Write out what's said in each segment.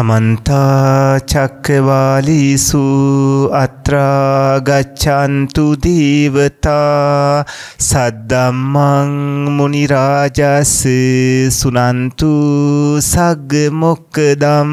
සමන්තාචක්කවාලිසු අත්‍රාගච්චන්තු දීවතා සද්දම්මං මුනිරාජස සුනන්තු සග්ගමොක්කදම්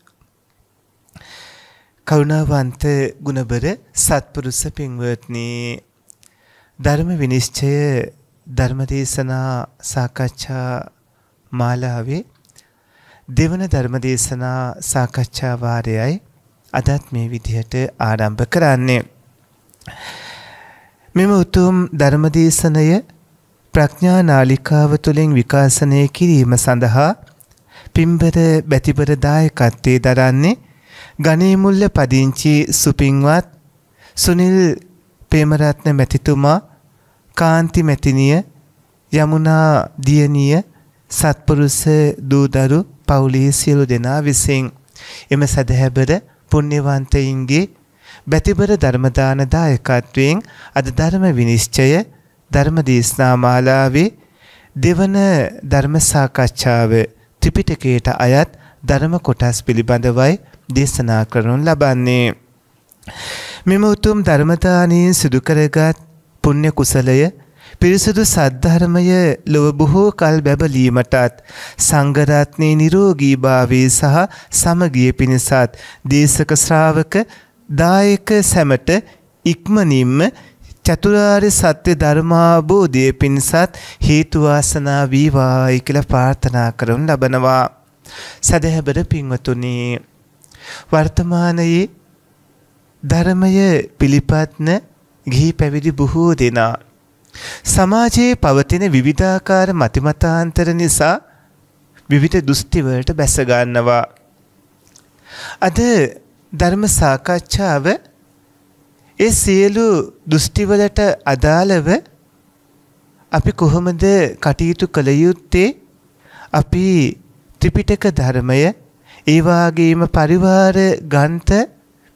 කරුණාවන්ත ගුණබර සත්පුරුෂ පින්වත්නි ධර්ම විනිශ්චය ධර්මදේශනා සාකච්ඡා මාලාවේ දෙවන ධර්මදේශනා සාකච්ඡා වාරයයි අදත් මේ විදිහට ආරම්භ කරන්නේ මෙම උතුම් ධර්මදේශනය ප්‍රඥා නාලිකාව තුළින් විකාශනය කිරීම සඳහා පින්බර බැතිබර දායකත්වයේ දරන්නේ ගනේමුල්ල පදිංචි සුපින්වත් සුනිල් පේමරත්න මැතිතුමා කාන්ති මැතිනිය යමුනා දියණිය සත්පුරුෂ දූදරු පවුලේ සියලු දෙනා විසින් එම සදහැබර පුණ්‍යවන්තයින්ගේ බැතිබර ධර්මදාන දායකත්වයෙන් අද ධර්ම විනිශ්චය ධර්ම දේශනා මාලාවේ දෙවන ධර්ම සාකච්ඡාව ත්‍රිපිටකයට අයත් ධර්ම කොටස් පිළිබඳවයි දේශනා කරනු ලබන්නේ. මෙම උතුම් ධර්මතානයෙන් සිදුකරගත් පුණ්‍ය කුසලය පිරිසුදු සද්ධර්මය ලොව බොහෝ කල් බැබලීමටත් සංඝරත්නයේ නිරෝගීභාවයේ සහ සමගිය පිණිසත් දේශක ශ්‍රාවක දායක සැමට ඉක්මනින්ම චතුරාර්ය සත්‍ය ධර්මාබෝධය පිණිසත් හේතු වාසනා වේවායි කියලා ප්‍රාර්ථනා කරමු ලබනවා සදහැබර පින්වතුනි වර්තමානයේ ධර්මය පිළිපත්න ගිහි පැවිදි බොහෝ දෙනා සමාජයේ පවතින විවිධාකාර මතිමතාන්තර නිසා විවිධ දෘෂ්ටිවලට බැස ගන්නවා. අද ධර්ම සාකච්ඡාව ඒ සියලු දෘෂ්ටිවලට අදාළව අපි කොහොමද කටයුතු කළ යුත්තේ අපි ත්‍රිපිටක ධර්මය ඒවාගේම පරිවාර ගන්ත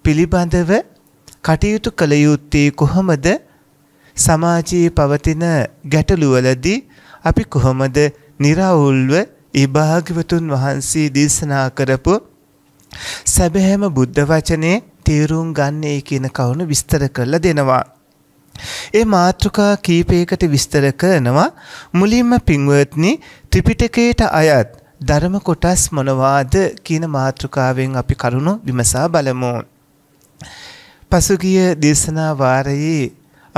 පිළිබඳව කටයුතු කළ යුත්තේ කොහොමද සමාජයේ පවතින ගැටලුවලදී අපි කොහොමද निराවුල්ව ඒ භාග්‍යවතුන් වහන්සේ දේශනා කරපු සැබෑම බුද්ධ වචනේ තේරුම් ගන්නේ කියන කවුණු විස්තර කරලා දෙනවා. ඒ මාතෘකා කීපයකට විස්තර කරනවා මුලින්ම පින්වත්නි ත්‍රිපිටකයට අයත් ධර්ම කොටස් මොනවාද කියන මාතෘකාවෙන් අපි කරුණු විමසා බලමු. පසුගිය දේශනා වාරයේ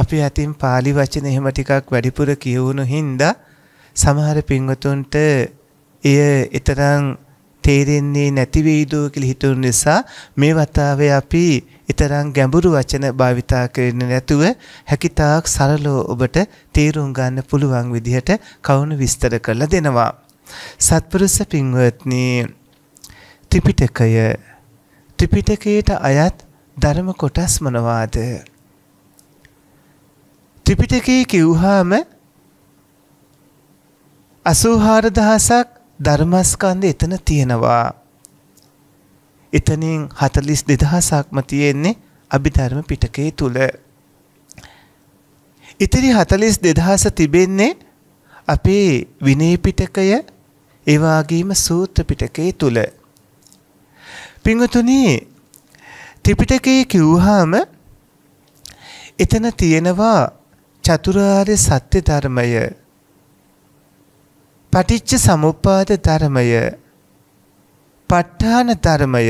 අපි අතින් pāli වචන එහෙම ටිකක් වැඩිපුර කියවුණු හින්දා සමහර පින්වතුන්ට එය ඊතරම් තේරෙන්නේ නැති වෙයිද කියලා හිතුන නිසා මේ වතාවේ අපි ඊතරම් ගැඹුරු වචන භාවිතා කරන්නේ නැතුව හැකිතාක් සරලව ඔබට තේරුම් ගන්න පුළුවන් විදිහට කවුණු විස්තර කරලා දෙනවා. සත්පුරුෂ පින්වත්නි ත්‍රිපිටකය ත්‍රිපිටකයට අයත් ධර්ම කොටස් මොනවාද? ත්‍රිපිටකය කිව්වහම 84000ක් ධර්මස්කන්ධ එතන තියෙනවා. එතනින් 42000ක්ම තියෙන්නේ අභිධර්ම පිටකයේ තුල. ඉතිරි 42000 තිබෙන්නේ අපේ විනය පිටකය ඒ වගේම සූත්‍ර පිටකයේ තුල පින්වතුනි ත්‍රිපිටකයේ කිව්වහම එතන තියෙනවා චතුරාර්ය සත්‍ය ධර්මය පටිච්ච සමුප්පාද ධර්මය ප ဋ ාණ ධර්මය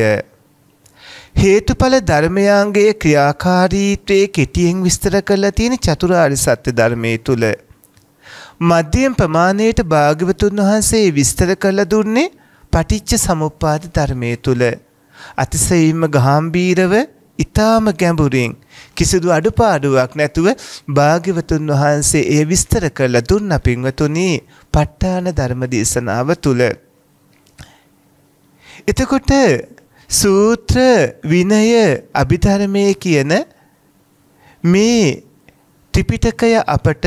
හේතුඵල ධර්මයන්ගේ ක්‍රියාකාරීත්වයේ කෙටියෙන් විස්තර කරලා තියෙන චතුරාර්ය සත්‍ය ධර්මයේ තුල මධ්‍යම ප්‍රමාණයට භාග්‍යවතුන් වහන්සේ විස්තර කළ දුන්නේ පටිච්ච සමුප්පාද ධර්මයේ තුල. අතිශයින්ම ගාම්භීරව ඊටාම ගැඹුරින් කිසිදු අඩුපාඩුවක් නැතුව භාග්‍යවතුන් වහන්සේ ඒ විස්තර කරලා දුන්න පින්වතුනි ප ဋ ාණ ධර්ම දේශනාව තුල. එතකොට සූත්‍ර විනය අභිධර්මයේ කියන මේ ත්‍රිපිටකය අපට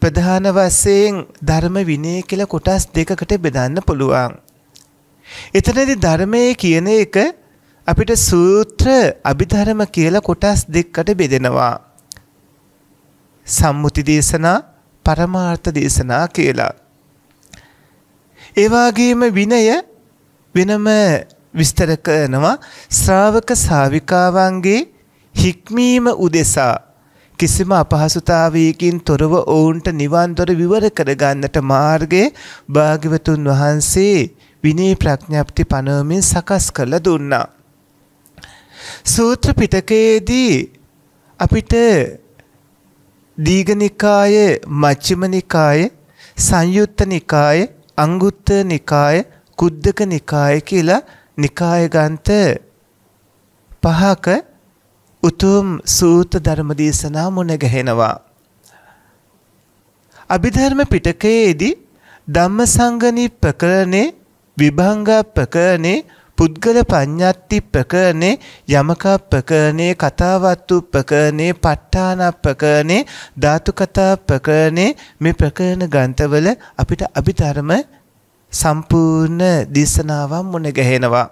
ප්‍රධාන වශයෙන් ධර්ම විනය කියලා කොටස් දෙකකට බෙදන්න පුළුවන්. එතනදි ධර්මයේ කියන එක අපිට සූත්‍ර අභිධර්ම කියලා කොටස් දෙකකට බෙදෙනවා. සම්මුති දේශනා, පරමාර්ථ දේශනා කියලා. ඒ වගේම විනය වෙනම විස්තර කරනවා ශ්‍රාවක ශාවිකාවන්ගේ හික්මීම උදෙසා කිසිම අපහසුතාවයකින් තොරව ඔවුන්ට නිවන් දොර විවර කරගන්නට මාර්ගයේ භාග්‍යවතුන් වහන්සේ විනී ප්‍රඥප්ති පනවමින් සකස් කළ දුන්නා. සූත්‍ර පිටකයේදී අපිට දීඝනිකාය, මජ්ක්‍ධිමනිකාය, සංයුත්තනිකාය, අංගුත්තරනිකාය, කුද්දකනිකාය කියලා නිකාය ග්‍රන්ථ පහක උතුම් සූත ධර්ම දේශනා මුණගැහෙනවා. අභිධර්ම පිටකයේදී ධම්මසංගනී ප්‍රකරණේ විභංග ප්‍රකරණේ පුද්ගල පඤ්ඤත්ති ප්‍රකරණේ යමක ප්‍රකරණේ කතාවත්තු ප්‍රකරණේ ප ဋ ාණ ප්‍රකරණේ ධාතු කතා ප්‍රකරණේ මේ ප්‍රකරණ ග්‍රන්ථවල අපිට අභිධර්ම සම්පූර්ණ දේශනාවක් මුණ ගැහෙනවා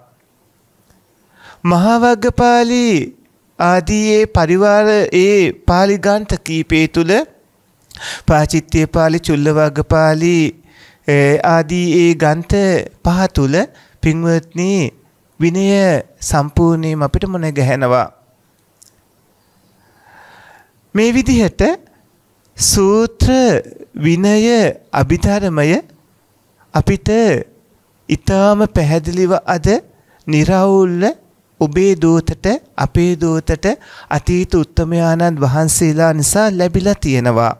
මහා වග්ගපාලී ආදී ඒ පරිවාර ඒ පාලි ග්‍රන්ථ කීපය තුල පාචිත්‍ය පාලි චුල්ලවග්ග පාලි ආදී ඒ ග්‍රන්ථ පහ තුල පින්වත්නි විනය සම්පූර්ණයෙන් අපිට මුණ ගැහෙනවා මේ විදිහට සූත්‍ර විනය අභිධර්මය අපිට ඊටාම පැහැදිලිව අද निराවුල්ල ඔබේ දූතට අපේ දූතට අතීත උත්තමයාණන් වහන්සේලා නිසා ලැබිලා තියෙනවා.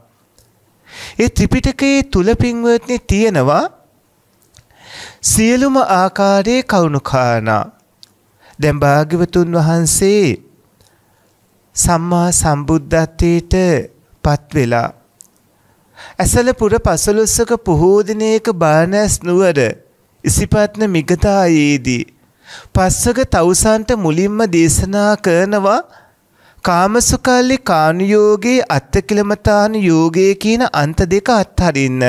ඒ ත්‍රිපිටකයේ තුල පින්වත්නි තියෙනවා සියලුම ආකාරයේ කවුණුකානා. දැන් භාග්‍යවතුන් වහන්සේ සම්මා සම්බුද්ධත්වයට පත් වෙලා ඇසලපුර පසළොස්සක පොහෝ දිනයක බානැස් නුවර ඉසිපත්න මිගතායේදී පස්සග තවුසන්ට මුලින්ම දේශනා කරනවා කාමසුකල්ලි කානුයෝගේ අත්තකිලමතාන යෝගයේ කියන අන්ත දෙක අත්හරින්න.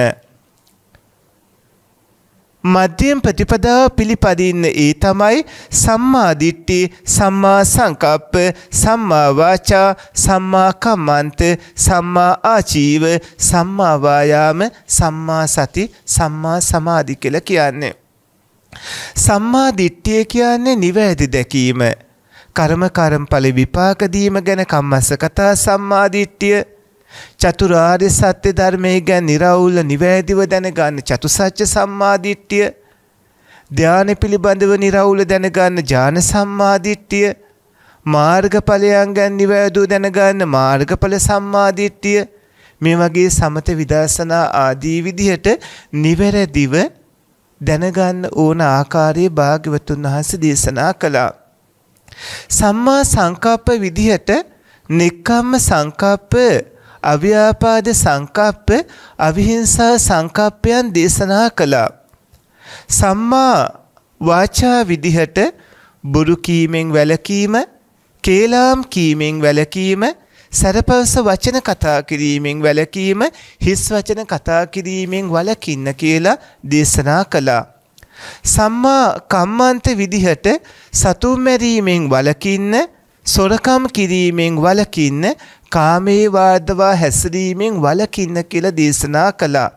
මධ්‍යම ප්‍රතිපදාව පිළිපදින්න ඒ තමයි සම්මා දිට්ඨි, සම්මා සංකප්ප, සම්මා වාචා, සම්මා කම්මන්ත, සම්මා ආජීව, සම්මා වායාම, සම්මා සති, සම්මා සමාධි කියලා කියන්නේ. සම්මා දිට්ඨිය කියන්නේ නිවැරදි දැකීම. කර්ම කර්මඵල විපාක දීම ගැන කම්මස්ස කතා සම්මා දිට්ඨිය. චතුරාර්ය සත්‍ය ධර්මයේ ගැන निराවුල නිවැරදිව දැනගන්න චතුසත්‍ය සම්මා දිට්ඨිය. ධානය පිළිබඳව निराවුල දැනගන්න ඥාන සම්මා දිට්ඨිය. මාර්ගඵලයන් ගැන නිවැරදිව දැනගන්න මාර්ගඵල සම්මා දිට්ඨිය. මේ වගේ සමත විදර්ශනා ආදී විදිහට නිවැරදිව දැනගන්න ඕන ආකාරයේ භාග්‍යවතුන් වහන්සේ දේශනා කළා. සම්මා සංකප්ප විදිහට නෙක්ඛම්ම සංකප්ප අව්‍යාපාද සංකප්ප අවිහිංසා සංකප්පයන් දේශනා කළා. සම්මා වාචා විදිහට බොරු කීමෙන් වැළකීම, කේලාම් කීමෙන් වැළකීම, සැරපවස වචන කතා කිරීමෙන් වැළකීම හිස් වචන කතා කිරීමෙන් වළකින්න කියලා දේශනා කළා. සම්මා කම්මන්ත විදිහට සතුම් මැරීමෙන් වළකින්න, සොරකම් කිරීමෙන් වළකින්න, කාමේ වාදවා හැසිරීමෙන් වළකින්න කියලා දේශනා කළා.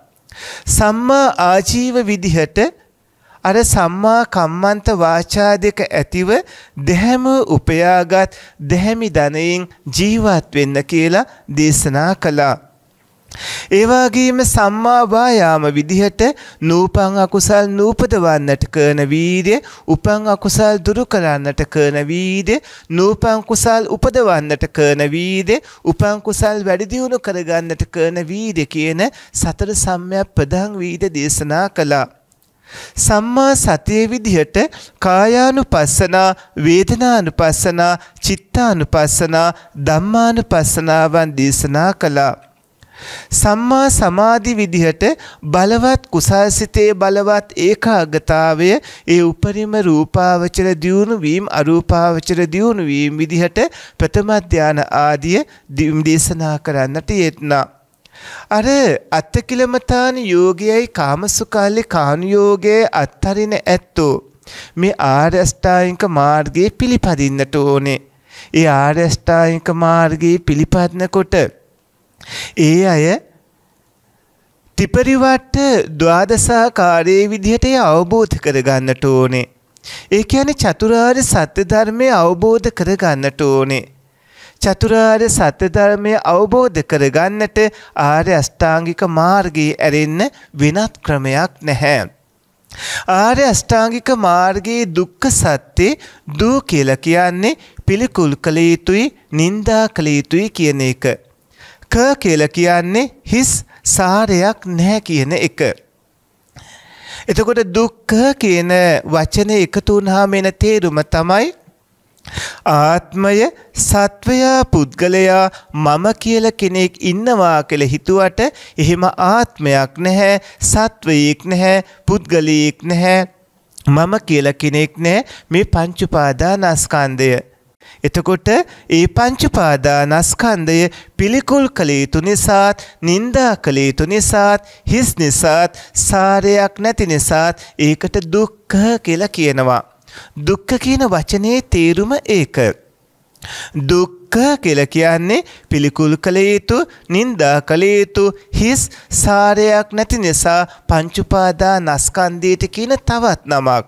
සම්මා ආජීව විදිහට අර සම්මා කම්මන්ත වාචා දෙක ඇතිව දෙහැම උපයාගත් දෙහැමි ධනයෙන් ජීවත් වෙන්න කියලා දේශනා කළා. ඒ වගේම සම්මා වායාම විදිහට නූපං අකුසල් නූපදවන්නට කරන වීර්ය උපං අකුසල් දුරු කරන්නට කරන වීර්ය නූපං කුසල් උපදවන්නට කරන වීර්ය උපං කුසල් වැඩි දියුණු කරගන්නට කරන වීර්ය කියන සතර සම්‍යක් ප්‍රධාන වීර්ය දේශනා කළා සම්මා සතියේ විදිහට කායානුපස්සනා, වේදනානුපස්සනා, චිත්තානුපස්සනා, ධම්මානුපස්සනාවන් දේශනා කළා. සම්මා සමාධි විදිහට බලවත් කුසල්සිතේ බලවත් ඒකාගතාවය ඒ උපරිම රූපාවචර දියුණු වීම අරූපාවචර දියුණු වීම විදිහට ප්‍රථම ධාන ආදිය දේශනා කරන්නට යෙත්නා අර අත්තකිලමතාන යෝගයයි කාමසුකාලේ කානුයෝගයේ අත්තරින ඇත්තෝ මේ ආර්ය අෂ්ටාංගික මාර්ගයේ පිළිපදින්නට ඕනේ. ඒ ආර්ය අෂ්ටාංගික මාර්ගයේ පිළිපදිනකොට ඒ අය ත්‍රිපරිවට්ට ද්වාදසාකාරයේ විදිහට ඒ අවබෝධ කරගන්නට ඕනේ. ඒ කියන්නේ චතුරාර්ය සත්‍ය ධර්මය අවබෝධ කරගන්නට ඕනේ. චතුරාර්ය සත්‍ය ධර්මය අවබෝධ කරගන්නට ආර්ය අෂ්ටාංගික මාර්ගයේ ඇරෙන්න වෙනත් ක්‍රමයක් නැහැ. ආර්ය අෂ්ටාංගික මාර්ගයේ දුක්ඛ සත්‍ය දූ කියලා කියන්නේ පිළිකුල් කළ යුතුයි, නිඳා කළ යුතුයි කියන එක. ක කියලා කියන්නේ හිස් සාරයක් නැහැ කියන එක. එතකොට දුක්ඛ කියන වචනේ එකතු වුණාම එන තේරුම තමයි ආත්මය සත්වයා පුද්ගලයා මම කියල කෙනෙක් ඉන්නවා කළ හිතුවට එහෙම ආත්මයක් නැහැ සත්වයෙක් නැහැ පුද්ගලයෙක් නැහැ මම කියල කෙනෙක් නෑ මේ පංචුපාදා නස්කන්දය. එතකොට ඒ පංචුපාදා නස්කන්දය පිළිකුල් කළේතු නිසාත් නින්දා කළේතු නිසාත් හිස් නිසාත් සාරයක් නැති නිසාත් ඒකට දුක්කහ කියලා කියනවා. දුක්ඛ කියන වචනේ තේරුම ඒක. දුක්ඛ කියලා කියන්නේ පිළිකුල් කළ යුතු, නිඳා කළ යුතු හිස් සාරයක් නැති නිසා පංච උපාදානස්කන්ධයට කියන තවත් නමක්.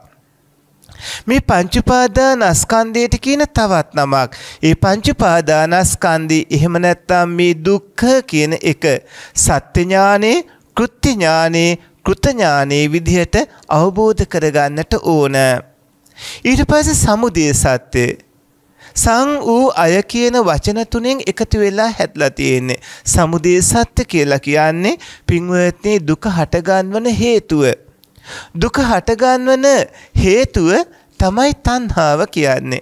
මේ පංච උපාදානස්කන්ධයට කියන තවත් නමක්. ඒ පංච උපාදානස්කන්ධي එහෙම නැත්නම් මේ දුක්ඛ කියන එක සත්‍ය ඥානේ, කෘත්‍ය ඥානේ, කෘත ඥානේ විදිහට අවබෝධ කරගන්නට ඕන. ඊට පස්සේ සමුදය සත්‍ය සං වූ අය කියන වචන තුනෙන් එකතු වෙලා හැදලා තියෙන්නේ. සමුදය සත්‍ය කියලා කියන්නේ පින්වත්නි දුක හටගන්වන හේතුව. දුක හටගන්වන හේතුව තමයි තණ්හාව කියන්නේ.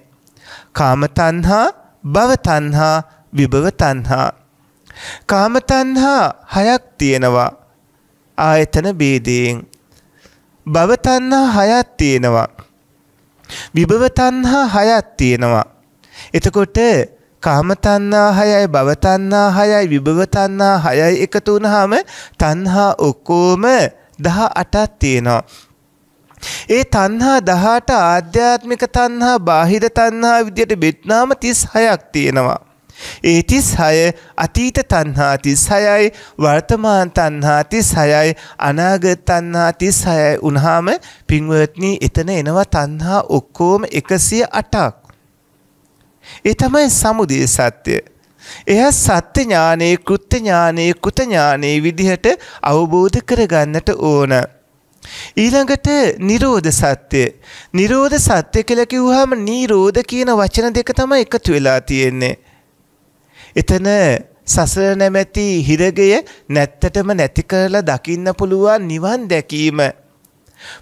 කාම තණ්හා, භව තණ්හා, විභව තණ්හා. කාම තණ්හා හයක් තියෙනවා. ආයතන ભેදයෙන්. භව තණ්හා හයක් තියෙනවා. විභව තණ්හා හයක් තියෙනවා. එතකොට කාම තණ්හා හයයි භව තණ්හා හයයි විභව තණ්හා හයයි එකතු වුනහම තණ්හා ඔක්කොම 18ක් තියෙනවා. ඒ තණ්හා 18 ආධ්‍යාත්මික තණ්හා බාහිර තණ්හා විදියට බෙත්නාම 36ක් තියෙනවා. ඒ තිස් හය අතීත තන්හා තිස් හයයි වර්තමාන් තන්හා තිස් හයයි අනාගත තන්හා තිස් හයයි උනහාම පින්වත්නී එතන එනවා තන්හා ඔක්කෝම එකසිය අටක්. ඒ තමයි සමුදය සත්‍යය. එය සත්‍ය ඥානයේ කෘත්‍ය ඥානයේ කෘත ඥානයේ විදිහට අවබෝධ කරගන්නට ඕන. ඊළඟට නිරෝධ සත්‍ය. නිරෝධ සත්‍ය කියලා කිව්වහම නිරෝධ කියන වචන දෙක තමයි එකතු වෙලා තියෙන්නේ. එතන සසර නැමැති හිරගය නැත්තටම නැති කරලා දකින්න පුළුවන් නිවන් දැකීම.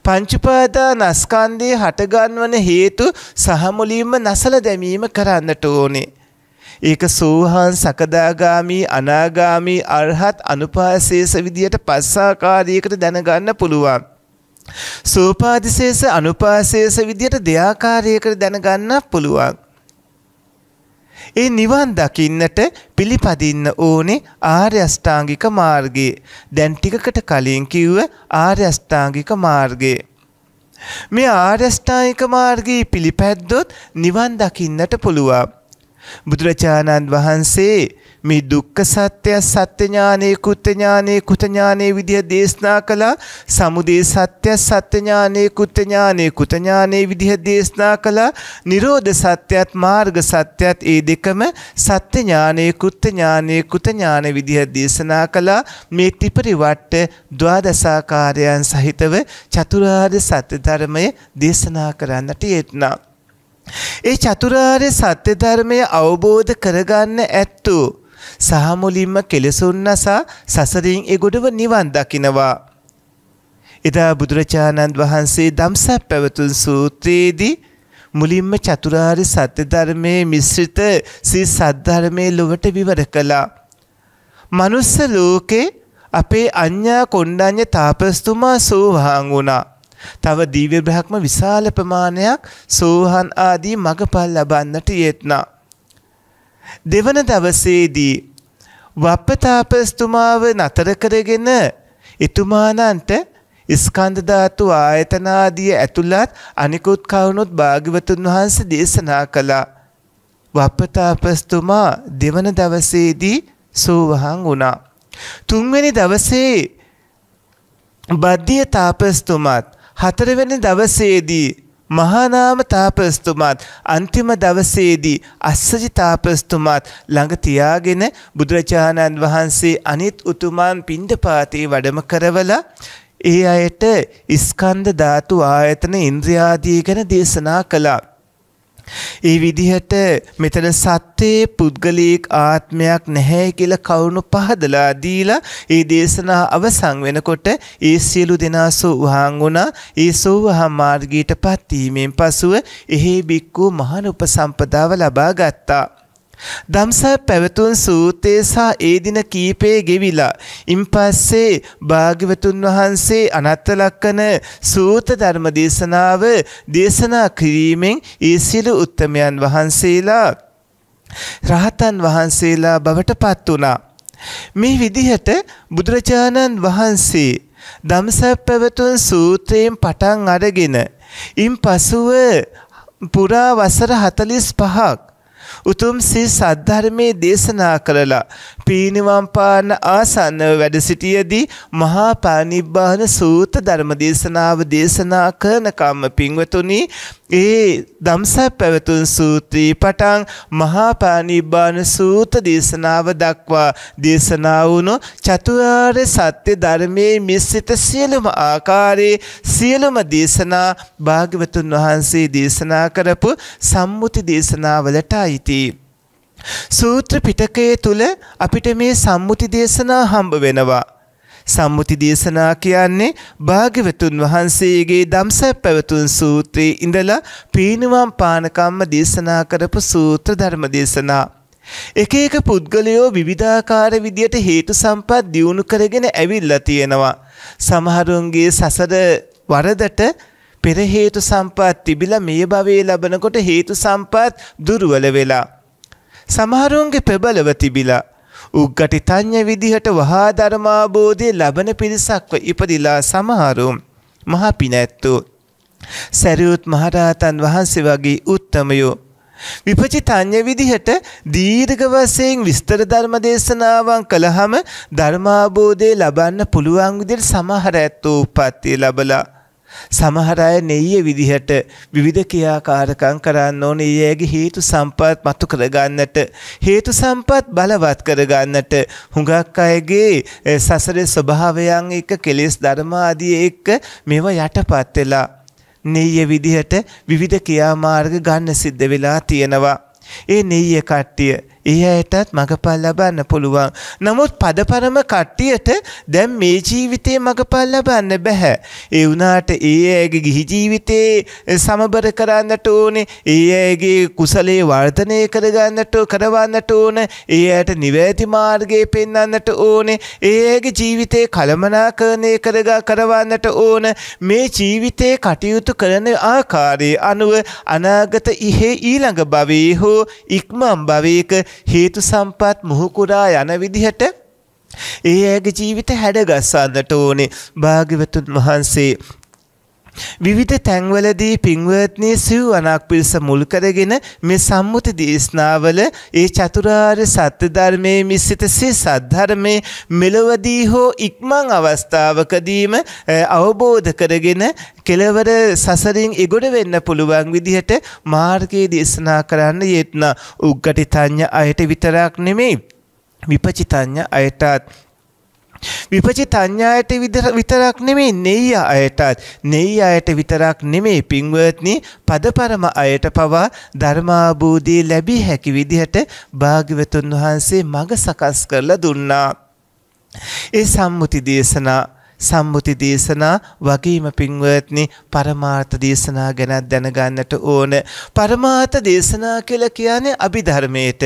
පංචපාදා නස්කන්දේ හටගන්වන හේතු සහමුලින්ම නසල දැමීම කරන්නට ඕනේ. ඒක සෝහන් සකදාගාමී අනාගාමී අර්හත් අනුපාසේස විදියට පස්සාකාරයකට දැනගන්න පුළුවන්. සෝපාදිශේෂ අනුපාසේස විදියට දෙයාකාරයකට දැනගන්න පුළුවන්. ඒ නිවන් දකින්නට පිළිපදින්න ඕනේ ආර්ය අෂ්ටාංගික මාර්ගයේ. දැන් ටිකකට කලින් කිව්ව ආර්ය අෂ්ටාංගික මාර්ගයේ. මේ ආර්ය අෂ්ටාංගික මාර්ගයේ පිළිපැද්දොත් නිවන් දකින්නට පුළුවන්. බුදුරජාණන් වහන්සේ මේ දුක්ඛ සත්‍ය සත්‍ය ඥානේ කුත් ඥානේ කුත් ඥානේ විදිහ දේශනා කළා සමුදය සත්‍ය සත්‍ය ඥානේ කුත් ඥානේ කුත් ඥානේ විදිහ දේශනා කළා නිරෝධ සත්‍යත් මාර්ග සත්‍යත් ඒ දෙකම සත්‍ය ඥානේ කුත් ඥානේ කුත් ඥාන විදිහ දේශනා කළා මේ ත්‍රිපරිවට්ට ද්වාදසාකාරයන් සහිතව චතුරාර්ය සත්‍ය ධර්මය දේශනා කරන්නට යෙත්නා ඒ චතුරාර්ය සත්‍ය ධර්මය අවබෝධ කරගන්න ඇත්තෝ සහ මුලින්ම කෙලසුන් නසා සසරින් එගොඩව නිවන් දකිනවා. එදා බුදුරජාණන් වහන්සේ දම්සක් පැවතුන් සූත්‍රයේදී මුලින්ම චතුරාර්ය සත්‍ය ධර්මයේ මිශ්‍රිත සී සද්ධර්මයේ ලොවට විවර කළා. මනුස්ස ලෝකේ අපේ අඤ්ඤා කොණ්ඩඤ්ඤ තාපස්තුමා සෝවාන් වුණා. තව දිව්‍ය බ්‍රහ්ම විශාල ප්‍රමාණයක් සෝහන් ආදී මගපල් ලබන්නට යෙත්නා. දෙවන දවසේදී වප්පතාපස්තුමාව නතර කරගෙන එතුමානන්ට ස්කන්ධ ධාතු ආයතන ආදී ඇතුළත් අනිකුත් කවුණුත් භාග්‍යවතුන් වහන්සේ දේශනා කළා. වප්පතාපස්තුමා දෙවන දවසේදී සෝවහන් වුණා. තුන්වැනි දවසේ බද්ධිය තාපස්තුමත් හතරවෙනි දවසේදී මහානාම තාපස්තුමාත් අන්තිම දවසේදී අස්සජි තාපස්තුමාත් ළඟ තියාගෙන බුදුරජාණන් වහන්සේ අනිත් උතුමාන් පිණ්ඩපාතේ වැඩම කරවලා ඒ අයට ස්කන්ධ ධාතු ආයතන ඉන්ද්‍රියාදී ගැන දේශනා කළා. ඒ විදිහට මෙතන සත්‍යයේ පුද්ගලීක ආත්මයක් නැහැ කියලා කවුණු පහදලා දීලා ඒ දේශනා අවසන් වෙනකොට ඒ සියලු දෙනා සෝවහන් වුණා ඒ සෝවහන් මාර්ගයටපත් වීමෙන් පසුව එහි බික්කු මහානුපසම්පදාව ලබා ගත්තා දම්සා පැවතුන් සූතේ සහ ඒ දින කීපයේ ගෙවිලා ඉන්පස්සේ භාග්‍යවතුන් වහන්සේ අනත්ත ලක්කන සූත ධර්ම දේශනාව දේශනා කිරීමෙන් ඒ සියලු උත්තමයන් වහන්සේලා රහතන් වහන්සේලා බවට පත් වුණා මේ විදිහට බුදුරජාණන් වහන්සේ දම්සැප් පැවතුන් සූත්‍රයෙන් පටන් අරගෙන ඉන් පසුව පුරා වසර 45ක් උතුම් සී සද්ධර්මයේ දේශනා කළලා පීනිවම් පාන ආසන්නව වැඩ සිටියේදී මහා පානිබ්බාන සූත ධර්ම දේශනාව දේශනා කරන කම්ම පින්වතුනි ඒ දම්සක් පැවතුන් සූත්‍රී පටන් මහා පානිබ්බාන සූත දේශනාව දක්වා දේශනා වුණු චතුරාර්ය සත්‍ය ධර්මයේ මිශ්‍රිත සියලුම ආකාරයේ සියලුම දේශනා භාග්‍යවතුන් වහන්සේ දේශනා කරපු සම්මුති දේශනාවලට අයිති ස්තුතියි. සූත්‍ර පිටකයේ තුල අපිට මේ සම්මුති දේශනා හම්බ වෙනවා. සම්මුති දේශනා කියන්නේ භාග්‍යවතුන් වහන්සේගේ දම්සැප් පැවතුන් සූත්‍රයේ ඉඳලා පීනුවම් පානකම්ම දේශනා කරපු සූත්‍ර ධර්ම දේශනා. එක එක පුද්ගලයෝ විවිධාකාර විදියට හේතු සම්පත් දියුණු කරගෙන ඇවිල්ලා තියෙනවා. සමහරුන්ගේ සසර වරදට පෙර හේතු සම්පත් තිබිලා මේ භවයේ ලබනකොට හේතු සම්පත් දුර්වල වෙලා. සමහරුන්ගේ ප්‍රබලව තිබිලා උග්ගටිතඤ්ඤ විදිහට වහා ධර්මාබෝධය ලබන පිරිසක්ව ඉපදිලා සමහරු මහා පිනැත්තු සරියුත් මහරහතන් වහන්සේ වගේ උත්තමයෝ විපචිතඤ්ඤ විදිහට දීර්ඝ වශයෙන් විස්තර ධර්ම දේශනාවන් කළාම ධර්මාබෝධය ලබන්න පුළුවන් විදිහට සමහර ඇත්තෝ උප්පත්ති ලැබලා සමහර අය නෙయ్య විදිහට විවිධ ක්‍රියාකාරකම් කරන්න ඕනේ ඊයේගේ හේතු සම්පත් මතු කරගන්නට හේතු සම්පත් බලවත් කරගන්නට හුඟක් අයගේ සසරේ ස්වභාවයන් එක්ක කෙලෙස් ධර්ම ආදී එක්ක මේවා යටපත් වෙලා නෙయ్య විදිහට විවිධ ක්‍රියාමාර්ග ගන්න සිද්ධ වෙලා තියෙනවා ඒ නෙయ్య කට්ටිය ඒ අයටත් මඟපල් ලබන්න පුළුවන්. නමුත් පදපරම කට්ටියට දැන් මේ ජීවිතේ මඟපල් ලබන්න බැහැ. ඒ වුණාට ඒ අයගේ ගිහි ජීවිතේ සමබර කරන්නට ඕනේ. ඒ අයගේ කුසලයේ වර්ධනය කරගන්නට කරවන්නට ඕන. ඒ අයට නිවැරදි මාර්ගය පෙන්වන්නට ඕනේ. ඒ අයගේ ජීවිතේ කළමනාකරණය කරගා කරවන්නට ඕන. මේ ජීවිතේ කටයුතු කරන ආකාරයේ අනුව අනාගත ඉහේ ඊළඟ භවයේ හෝ ඉක්මම් භවයක හේතු සම්පත් මුහුකුරා යන විදිහට ඒ ඇගේ ජීවිත හැඩගස්වන්නට ඕනේ භාග්‍යවතුන් වහන්සේ විවිධ තැන්වලදී පින්වත්නි සිව් අනක් පිරිස මුල් කරගෙන මේ සම්මුති දේශනාවල ඒ චතුරාර්ය සත්‍ය ධර්මයේ මිශ්‍රිත සේ සද්ධර්මයේ මෙලවදී හෝ ඉක්මන් අවස්ථාවකදීම අවබෝධ කරගෙන කෙලවර සසරින් ඉගොඩ වෙන්න පුළුවන් විදිහට මාර්ගයේ දේශනා කරන්න යෙත්න උග්ගටිතඤ්ඤ අයට විතරක් නෙමෙයි විපචිතඤ්ඤ අයටත් විපචිත අඤ්ඤායට විතරක් නෙමෙයි නෙය්‍ය අයටත් නෙය්‍ය අයට විතරක් නෙමෙයි පින්වත්නි පදපරම අයට පවා ධර්මාභූදී ලැබිය හැකි විදිහට භාග්‍යවතුන් වහන්සේ මඟ සකස් කරලා දුන්නා. ඒ සම්මුති දේශනා සම්මුති දේශනා වගේම පින්වත්නි පරමාර්ථ දේශනා ගැන දැනගන්නට ඕන. පරමාර්ථ දේශනා කියලා කියන්නේ අභිධර්මයේට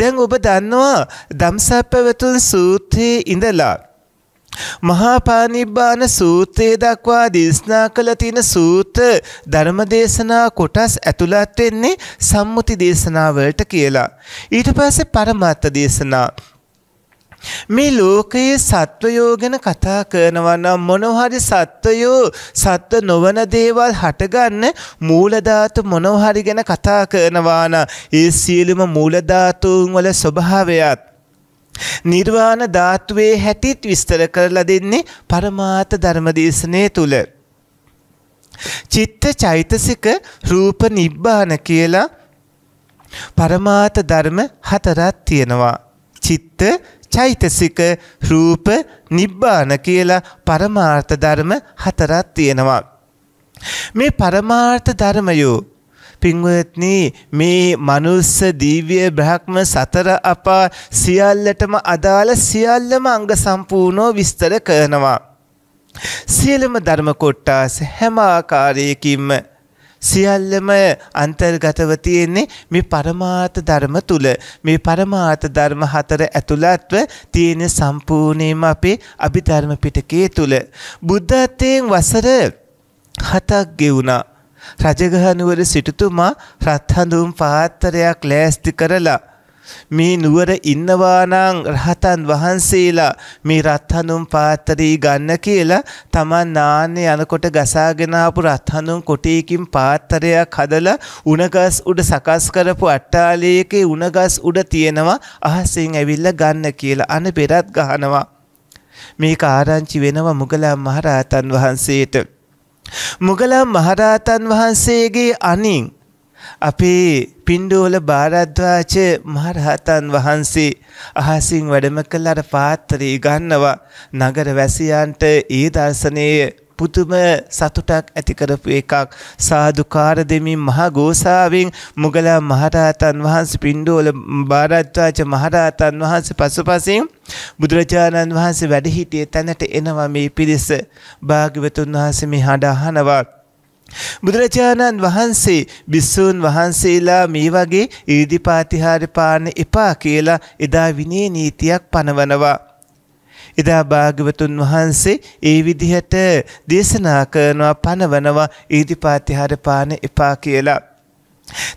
දැන් ඔබ දන්නවා දම්සප්පවතුන් සූත්‍රයේ ඉඳලා මහා පානිබ්බාන සූත්‍රයේ දක්වා දේශනා කළ තියෙන සූත්‍ර ධර්මදේශනා කොටස් ඇතුළත් වෙන්නේ සම්මුති දේශනාවලට කියලා. ඊට පස්සේ පරමාර්ථ දේශනා මේ ලෝකයේ සත්වයෝ ගැන කතා කරනවා නම් මොනවහරි සත්වයෝ සත්ව නොවන දේවල් හටගන්න මූල ධාතු මොනවහරි ගැන කතා කරනවා නම් ඒ සියලුම මූල ධාතුන් වල ස්වභාවයත් නිර්වාණ ධාතුවේ හැටිත් විස්තර කරලා දෙන්නේ පරමාර්ථ ධර්මදේශනයේ තුල චිත්ත චෛතසික රූප නිබ්බාන කියලා පරමාර්ථ ධර්ම හතරක් තියෙනවා චිත්ත චෛතසික රූප නිබ්බාන කියලා පරමාර්ථ ධර්ම හතරක් තියෙනවා. මේ පරමාර්ථ ධර්මයෝ පින්වත්නි මේ මනුස්ස දිව්‍ය බ්‍රහ්ම සතර අපා සියල්ලටම අදාළ සියල්ලම අංග සම්පූර්ණව විස්තර කරනවා. සියලුම ධර්ම කොටස් හැම ආකාරයකින්ම සියල්ලම අන්තර්ගතව තියෙන්නේ මේ පරමාර්ථ ධර්ම තුල මේ පරමාර්ථ ධර්ම හතර ඇතුළත්ව තියෙන සම්පූර්ණයෙන්ම අපේ අභිධර්ම පිටකයේ තුල බුද්ධත්වයෙන් වසර හතක් ගෙවුණා රජගහ නුවර සිටුතුමා රත් හඳුම් පාත්‍රයක් ලෑස්ති කරලා මේ නුවර ඉන්නවා නම් රහතන් වහන්සේලා මේ රත්හනුම් පාත්‍රී ගන්න කියලා Taman නාන්නේ යනකොට ගසාගෙන ආපු රත්හනුම් කොටයකින් පාත්‍රයක් හදලා උණගස් උඩ සකස් කරපු අට්ටාලයකේ උණගස් උඩ තියෙනවා අහසින් ඇවිල්ලා ගන්න කියලා අන පෙරත් ගහනවා මේක ආරංචි වෙනවා මුගලන් මහරහතන් වහන්සේට මුගලන් මහරහතන් වහන්සේගේ අනින් අපේ පින්ඩෝල භාරද්වාජ මහරහතන් වහන්සේ අහසින් වැඩම කළ අර පාත්‍රී ගන්නවා නගර වැසියන්ට ඒ දර්ශනයේ පුතුම සතුටක් ඇතිකරපු එකක් සාධකාර දෙමින් මහා ගෝසාාවෙන් මුගලා මහරහතන් වහන්සේ පින්ඩෝල භාරත්වාච මහරහතන් වහන්සේ පසුපසින් බුදුරජාණන් වහන්සේ වැඩහිටිය තැනට එනවා මේ පිරිස භාග්‍යවතුන් වහන්සේ මේ හඬ අහනවා බුදුරජාණන් වහන්සේ භිස්සූන් වහන්සේලා මේ වගේ ඊදිපාතිහාර පාන්න එපා කියලා එදා විනය නීතියක් පනවනවා. එදා භාග්‍යවතුන් වහන්සේ ඒ විදිහට දේශනා කරනවා පනවනවා ඊදිපාතිහාර පාන එපා කියලා.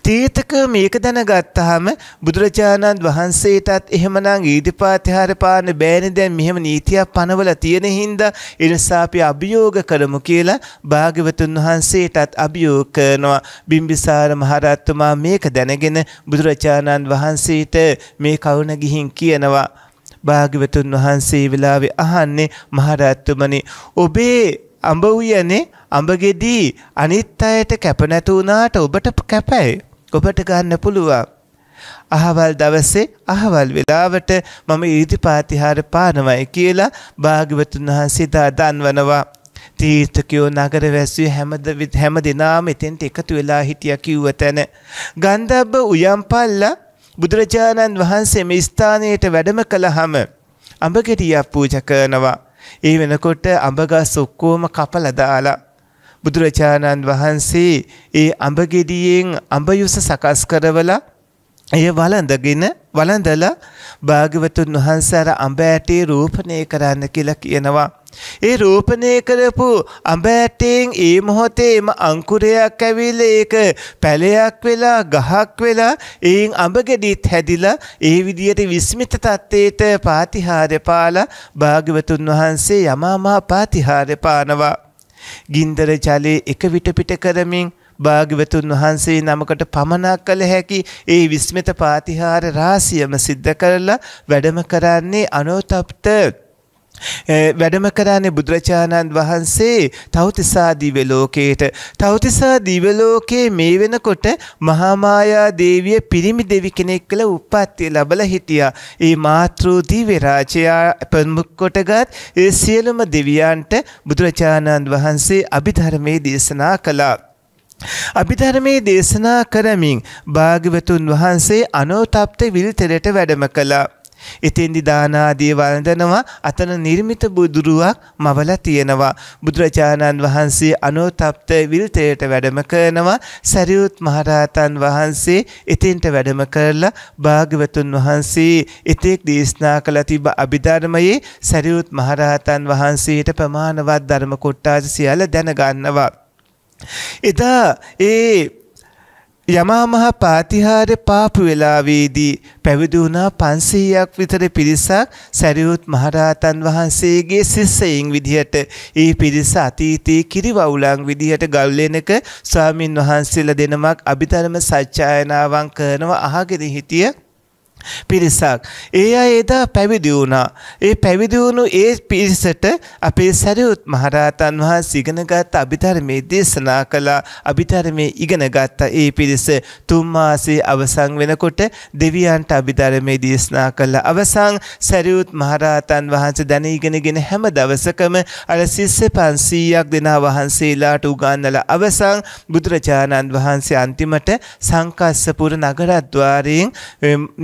තීතක මේක දැනගත්තාම බුදුරජාණන් වහන්සේටත් එහෙමනම් ඊදිපාතිහාර පාන්න බෑනේ දැන් මෙහෙම නීතියක් පනවලා තියෙන හින්දා ඒ නිසා අපි අභියෝග කරමු කියලා භාග්‍යවතුන් වහන්සේටත් අභියෝග කරනවා බිම්බිසාර මහරත්තුමා මේක දැනගෙන බුදුරජාණන් වහන්සේට මේ කවුණ ගිහින් කියනවා භාග්‍යවතුන් වහන්සේ වෙලාවේ අහන්නේ මහරත්තුමනි ඔබේ අඹ උයනේ අඹගෙදී අනිත් අයට කැප නැතු වුණාට ඔබට කැපයි. ඔබට ගන්න පුළුවන්. අහවල් දවසේ අහවල් වෙලාවට මම ඊරිදිපාතිහාර පානවයි කියලා භාග්‍යවතුන් වහන්සේ දා දන්වනවා. තීර්ථකයෝ නගර වැස්සුවේ හැමද හැම දෙනාම එතෙන්ට එකතු වෙලා හිටිය කිව්ව තැන. ගන්ධබ්බ උයම්පල්ල බුදුරජාණන් වහන්සේ මේ ස්ථානයට වැඩම කළහම අඹගෙඩියක් පූජා කරනවා. ඒ වෙනකොට අඹගස් ඔක්කොම කපලා දාලා බුදුරජාණන් වහන්සේ ඒ අඹගෙඩියෙන් අඹයුස සකස් කරවලා එය වළඳගෙන වළඳලා භාග්‍යවතුන් වහන්සේ අර අඹ ඇටේ රූපණය කරන්න කියලා කියනවා. ඒ රූපණය කරපු අඹ ඇටෙන් ඒ මොහොතේම අංකුරයක් ඇවිල්ලා ඒක පැලයක් වෙලා ගහක් වෙලා ඒන් අඹ ගෙඩිත් හැදිලා ඒ විදියට විස්මිත තත්ත්වයට පාතිහාර්ය පාලා භාග්‍යවතුන් වහන්සේ යමාමා පාතිහාර්ය පානවා ගින්දර ජලයේ එක විට පිට කරමින් භාග්‍යවතුන් වහන්සේ නමකට පමනක් කළ හැකි ඒ විස්මිත පාතිහාර රාසියම සිද්ධ කරලා වැඩම කරන්නේ අනෝතප්ත වැඩම කරන්නේ බුදුරජාණන් වහන්සේ තවතිසා දිවලෝකයට තවතිසා දිවලෝකයේ මේ වෙනකොට මහාමායා දේවිය පිරිමි දෙවි කෙනෙක් කළ උප්පත්තිය ලබල හිටියා. ඒ මාතෘදීව රාජයා ප්‍රමුක්කොටගත් ඒ සියලුම දෙවියන්ට බුදුරජාණන් වහන්සේ අභිධර්මයේ දේශනා කළා. අභිධර්මයේ දේශනා කරමින් භාග්‍යවතුන් වහන්සේ අනෝතප්ත විල්තෙරට වැඩම කළා. එතෙන්දි දානාදී වන්දනවා අතන නිර්මිත බුදුරුවක් මවලා තියෙනවා. බුදුරජාණන් වහන්සේ අනෝතප්ත විල්තයට වැඩම කරනවා සැරියුත් මහරහතන් වහන්සේ එතෙන්ට වැඩම කරලා භාග්‍යවතුන් වහන්සේ එතෙක් දේශනා කළ තිබ අභිධර්මයේ සැරියුත් මහරහතන් වහන්සේට ප්‍රමාණවත් ධර්ම කොටාස සියල්ල දැනගන්නවා. එදා ඒ යමාමහා පාතිහාර පාපු වෙලාවේදී පැවිදි වුණා 500ක් විතර පිරිසක් සරියුත් මහරහතන් වහන්සේගේ ශිෂ්‍යයින් විදිහට ඒ පිරිස අතීතයේ කිරිවවුලන් විදිහට ගල්ලෙනක ස්වාමින් වහන්සේලා දෙනමක් අභිධර්ම සත්‍යයනාවන් කරනව අහගෙන හිටියේ පිරිසක්. ඒ අය එදා පැවිදි වුණා. ඒ පැවිදි වුණු ඒ පිරිසට අපේ සැරියුත් මහරහතන් වහන්සේ ඉගෙනගත් අභිධර්මයේ දේශනා කළා. අභිධර්මයේ ඉගෙනගත් ඒ පිරිස තුන් මාසේ අවසන් වෙනකොට දෙවියන්ට අභිධර්මයේ දේශනා කළා. අවසන් සැරියුත් මහරහතන් වහන්සේ දැන ඉගෙනගෙන හැම දවසකම අර ශිෂ්‍ය 500ක් දෙනා වහන්සේලාට උගන්වලා අවසන් බුදුරජාණන් වහන්සේ අන්තිමට සංකස්සපුර නගරද්වාරයෙන්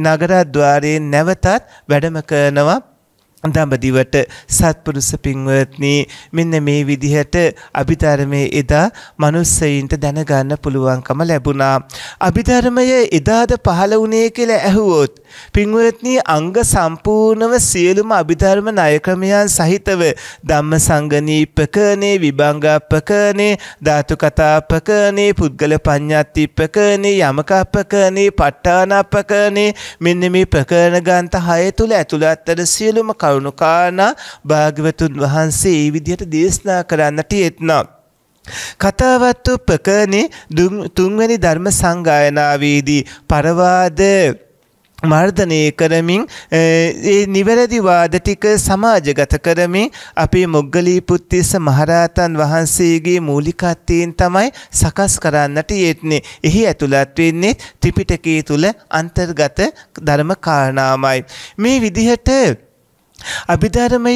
නගර නගරද්වාරයේ නැවතත් වැඩම කරනවා දඹදිවට සත්පුරුෂ පින්වත්නි මෙන්න මේ විදිහට අභිධර්මයේ එදා මිනිස්සෙයින්ට දැනගන්න පුළුවන්කම ලැබුණා. අභිධර්මය එදාද පහළ වුණේ කියලා ඇහුවොත් පින්වත්නි අංග සම්පූර්ණව සියලුම අභිධර්ම ණය ක්‍රමයන් සහිතව ධම්මසංගනීපකනේ විභංගපකනේ ධාතු කතාපකනේ පුද්ගල පඤ්ඤාතිපකනේ යමකපකනේ ප ဋ ාණපකනේ මෙන්න මේ ප්‍රකරණ ග්‍රන්ථ 6 තුල ඇතුළත් වෙන සියලුම කරුණු කාරණා භාග්‍යවතුන් වහන්සේ මේ විදිහට දේශනා කරන්නට යෙත්නා කතාවත් ප්‍රකරණේ තුන්වැනි ධර්ම සංගායනාවේදී පරවාද මර්ධනය කරමින් ඒ නිවැරදිවාද ටික සමාජගත කරමින් අපේ මොග්ගලී පුත්තිස්ස මහරහතන් වහන්සේගේ මූලිකත්වයෙන් තමයි සකස් කරන්නට යෙත්නේ. එහි ඇතුළත් වෙන්නේ ත්‍රිපිටකයේ තුල අන්තර්ගත ධර්ම කාරණාමයි. මේ විදිහට අභිධර්මය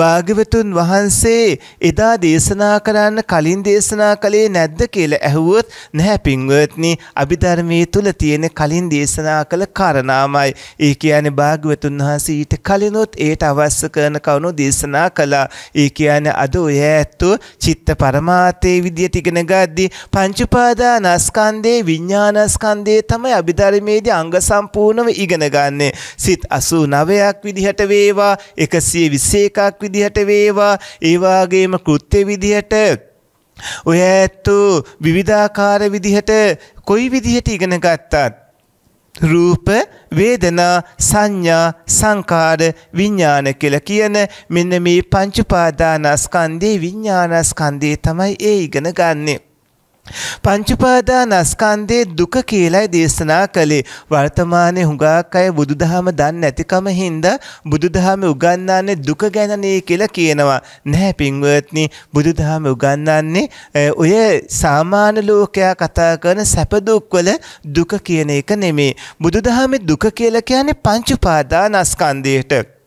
භාග්‍යවතුන් වහන්සේ එදා දේශනා කරන්න කලින් දේශනා කළේ නැද්ද කියලා ඇහුවොත් නැහැ පින්වත්නි අභිධර්මයේ තුල තියෙන කලින් දේශනා කළ කාරණාමයි. ඒ කියන්නේ භාග්‍යවතුන් වහන්සේ ඊට කලිනුත් ඒට අවශ්‍ය කරන කවුණු දේශනා කළා. ඒ කියන්නේ අද ඔය ඇත්තෝ චිත්ත පරමාර්ථයේ විදියට ඉගෙන ගද්දී පංච උපාදානස්කන්ධේ විඥානස්කන්ධේ තමයි අභිධර්මයේදී අංග සම්පූර්ණව ඉගෙන ගන්නෙ. සිත් 89ක් විදිහට වේවා වේවා 121ක් විදිහට වේවා ඒ වාගේම කෘත්‍ය විදිහට ඔය ඇත්තු විවිධාකාර විදිහට කොයි විදිහට ඉගෙන ගත්තත් රූප වේදනා සංඥා සංකාර විඥාන කියලා කියන මෙන්න මේ පංච පාදානස්කන්ධේ විඥානස්කන්ධේ තමයි ඒ ඉගෙන ගන්නේ පංචුපාදානස්කන්ධයේ දුක කියලායි දේශනා කළේ. වර්තමානයේ හුඟක් අය බුදුදහම දන්නේ නැතිකම හින්දා බුදුදහම උගන්වන්නේ දුක ගැනනේ කියලා කියනවා. නැහැ පින්වත්නි, බුදුදහම උගන්වන්නේ ඔය සාමාන්‍ය ලෝකයා කතා කරන සැප දුක්වල දුක කියන එක නෙමෙයි. බුදුදහමේ දුක කියලා කියන්නේ පංචුපාදානස්කන්ධයට.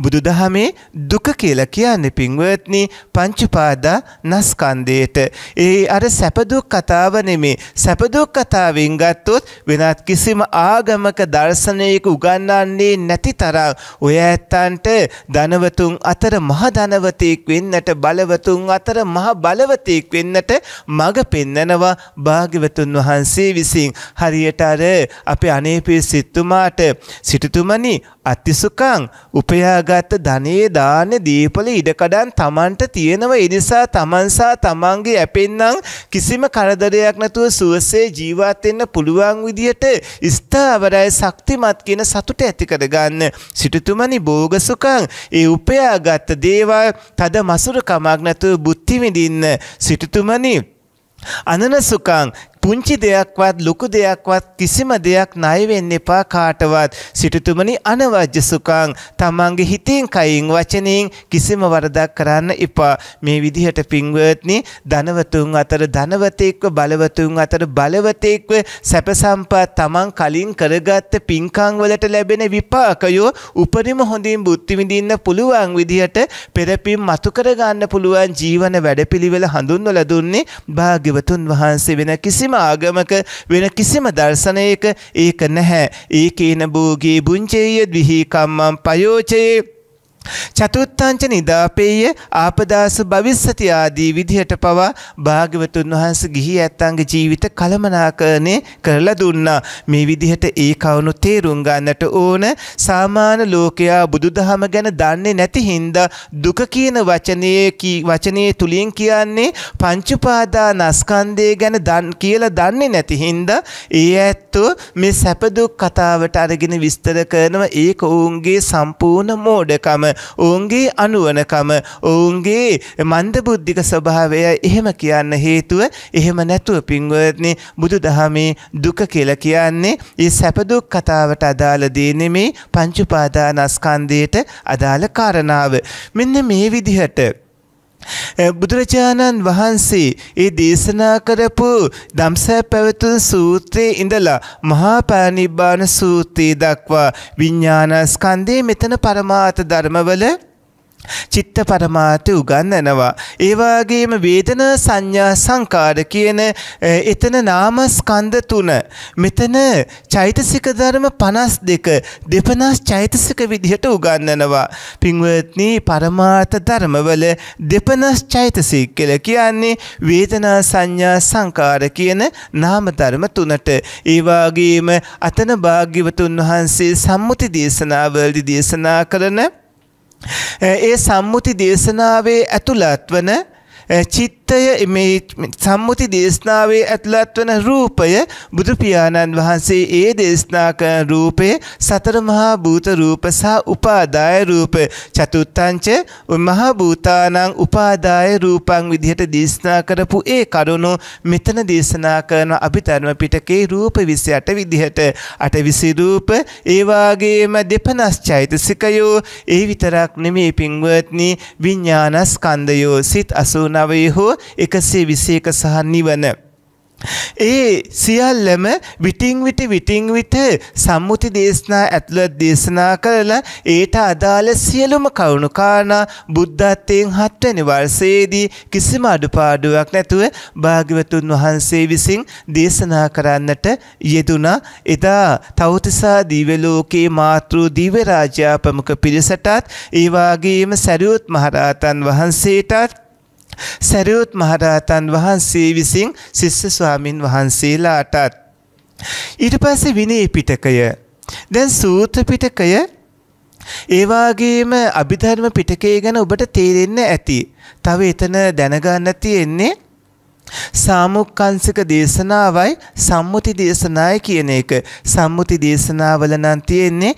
බුදුදහමේ දුක කියලා කියන්නේ පින්වත්නි පංචපාදා නස්කන්දේට. ඒ අර සැප දුක් කතාව නෙමේ. සැප දුක් කතාවෙන් ගත්තොත් වෙනත් කිසිම ආගමක දර්ශනයක උගන්වන්නේ නැති තරම් ඔය ඇත්තන්ට ධනවතුන් අතර මහ ධනවතෙක් වෙන්නට බලවතුන් අතර මහ බලවතෙක් වෙන්නට මඟ පෙන්නනවා භාග්‍යවතුන් වහන්සේ විසින්. හරියට අර අපේ අනේපේ සිටුමාට සිටුතුමනි අතිසුකං උප උපයාගත්ත ධනේ දාන දීපල ඉඩකඩන් තමන්ට තියෙනවා ඒ නිසා තමන්සා තමන්ගේ ඇපෙන්නම් කිසිම කරදරයක් නැතුව සුවසේ ජීවත් වෙන්න පුළුවන් විදියට ස්ථාවරයි ශක්තිමත් කියන සතුට ඇති කරගන්න සිටුතුමනි භෝගසුකං ඒ උපයාගත් දේවල් තද මසුරුකමක් නැතුව බුද්ධි විඳින්න සිටුතුමනි අනනසුකං පුංචි දෙයක්වත් ලොකු දෙයක්වත් කිසිම දෙයක් ණය වෙන්න එපා කාටවත්. සිටුතුමනි අනවජ්‍ය සුඛං තමන්ගේ හිතෙන් කයින් වචනෙන් කිසිම වරදක් කරන්න එපා. මේ විදිහට පින්වත්නි ධනවතුන් අතර ධනවතෙක්ව බලවතුන් අතර බලවතෙක්ව සැප සම්පත් තමන් කලින් කරගත්ත පින්කම් වලට ලැබෙන විපාකය උපරිම හොඳින් බුද්ධි විඳින්න පුළුවන් විදිහට පෙරපින් මතු කරගන්න පුළුවන් ජීවන වැඩපිළිවෙල හඳුන්වලා දුන්නේ භාග්‍යවතුන් වහන්සේ වෙන කිසිම ආගමක වෙන කිසිම දර්ශනයක ඒක නැහැ. ඒකේන භූගී බුංචේය ද්විහි කම්මං පයෝචේ චතුත්ථංච නිදාපේය ආපදාස භවිස්සති ආදී විදිහට පවා භාග්‍යවතුන් වහන්සේ ගිහි ඇත්තන්ගේ ජීවිත කළමනාකරණය කරලා දුන්නා. මේ විදිහට ඒ කවුණු තේරුම් ගන්නට ඕන සාමාන්‍ය ලෝකයා බුදුදහම ගැන දන්නේ නැති හින්දා දුක කියන වචනයේ වචනයේ තුලින් කියන්නේ පංච උපාදානස්කන්ධය ගැන දන් කියලා දන්නේ නැති හින්දා ඒ ඇත්තෝ මේ සැප දුක් කතාවට අරගෙන විස්තර කරනවා ඒක ඔවුන්ගේ සම්පූර්ණ මෝඩකම ඔවුන්ගේ අනුවනකම ඔවුන්ගේ මන්දබුද්ධික ස්වභාවය එහෙම කියන්න හේතුව එහෙම නැතුව පින්වත්නි බුදු දහමේ දුක කියලා කියන්නේ ඒ සැපදුක් කතාවට අදාළ දේ නෙමේ පංච උපාදානස්කන්ධයට අදාළ කාරණාව. මෙන්න මේ විදිහට Eh, බුදුරජාණන් වහන්සේ ඒ දේශනා කරපු දම්සෑ පැවතුන් සූත්‍රයේ ඉඳලා මහා පරිනිබ්බාන සූත්‍රය දක්වා විඥානස්කන්ධයේ මෙතන පරමාර්ථ ධර්මවල චිත්ත පරමාර්ථය උගන්වනවා. ඒ වගේම වේදනා සංඥා සංකාර කියන එතන නාමස්කන්ධ තුන. මෙතන චෛතසික ධර්ම 52 දෙපනස් චෛතසික විදිහට උගන්වනවා. පින්වත්නි පරමාර්ථ ධර්මවල දෙපනස් චෛතසික කියලා කියන්නේ වේදනා සංඥා සංකාර කියන නාම ධර්ම තුනට. ඒ වගේම අතන භාග්‍යවතුන් වහන්සේ සම්මුති දේශනාවලදී දේශනා කරන ඒ සම්මුති දේශනාවේ ඇතුළත් වන චිත්ත චිත්තය මේ සම්මුති දේශනාවේ ඇතුළත් වන රූපය බුදු පියාණන් වහන්සේ ඒ දේශනා කරන රූපය සතර මහා භූත රූප සහ උපාදාය රූප චතුත්තංච මහා භූතානං උපාදාය රූපං විදිහට දේශනා කරපු ඒ කරුණු මෙතන දේශනා කරන අභිධර්ම පිටකේ රූප 28 විදිහට 820 රූප ඒ වාගේම දෙපනස් චෛතසිකයෝ ඒ විතරක් නෙමේ පින්වත්නි විඥානස්කන්ධයෝ සිත් 89 හෝ එකසේ විසි එක සහ නිවන. ඒ සියල්ලම විටින් විට විටින් විට සම්මුති දේශනා ඇතුළත් දේශනා කරලා ඒට අදාළ සියලුම කරුණු කාරණා බුද්ධත්වයෙන් හත්වැනි වර්ෂයේදී කිසිම අඩුපාඩුවක් නැතුව භාග්‍යවතුන් වහන්සේ විසින් දේශනා කරන්නට යෙදුනා එදා තවතිසා දිව්‍ය ලෝකයේ මාතෘ දිව්‍ය රාජ්‍යා ප්‍රමුඛ පිරිසටත් ඒ වගේම සරියුත් මහරහතන් වහන්සේටත් සැරියොත් මහරහතන් වහන්සේ විසින් ශිෂ්‍ය ස්වාමින් වහන්සේලාටත් ඊට පස්සේ විනය පිටකය දැන් සූත්‍ර පිටකය ඒ වගේම අභිධර්ම පිටකය ගැන ඔබට තේරෙන්න ඇති. තව එතන දැනගන්න තියෙන්නේ සාමුක්කංශික දේශනාවයි සම්මුති දේශනාවයි කියන එක සම්මුති දේශනාවල නම් තියෙන්නේ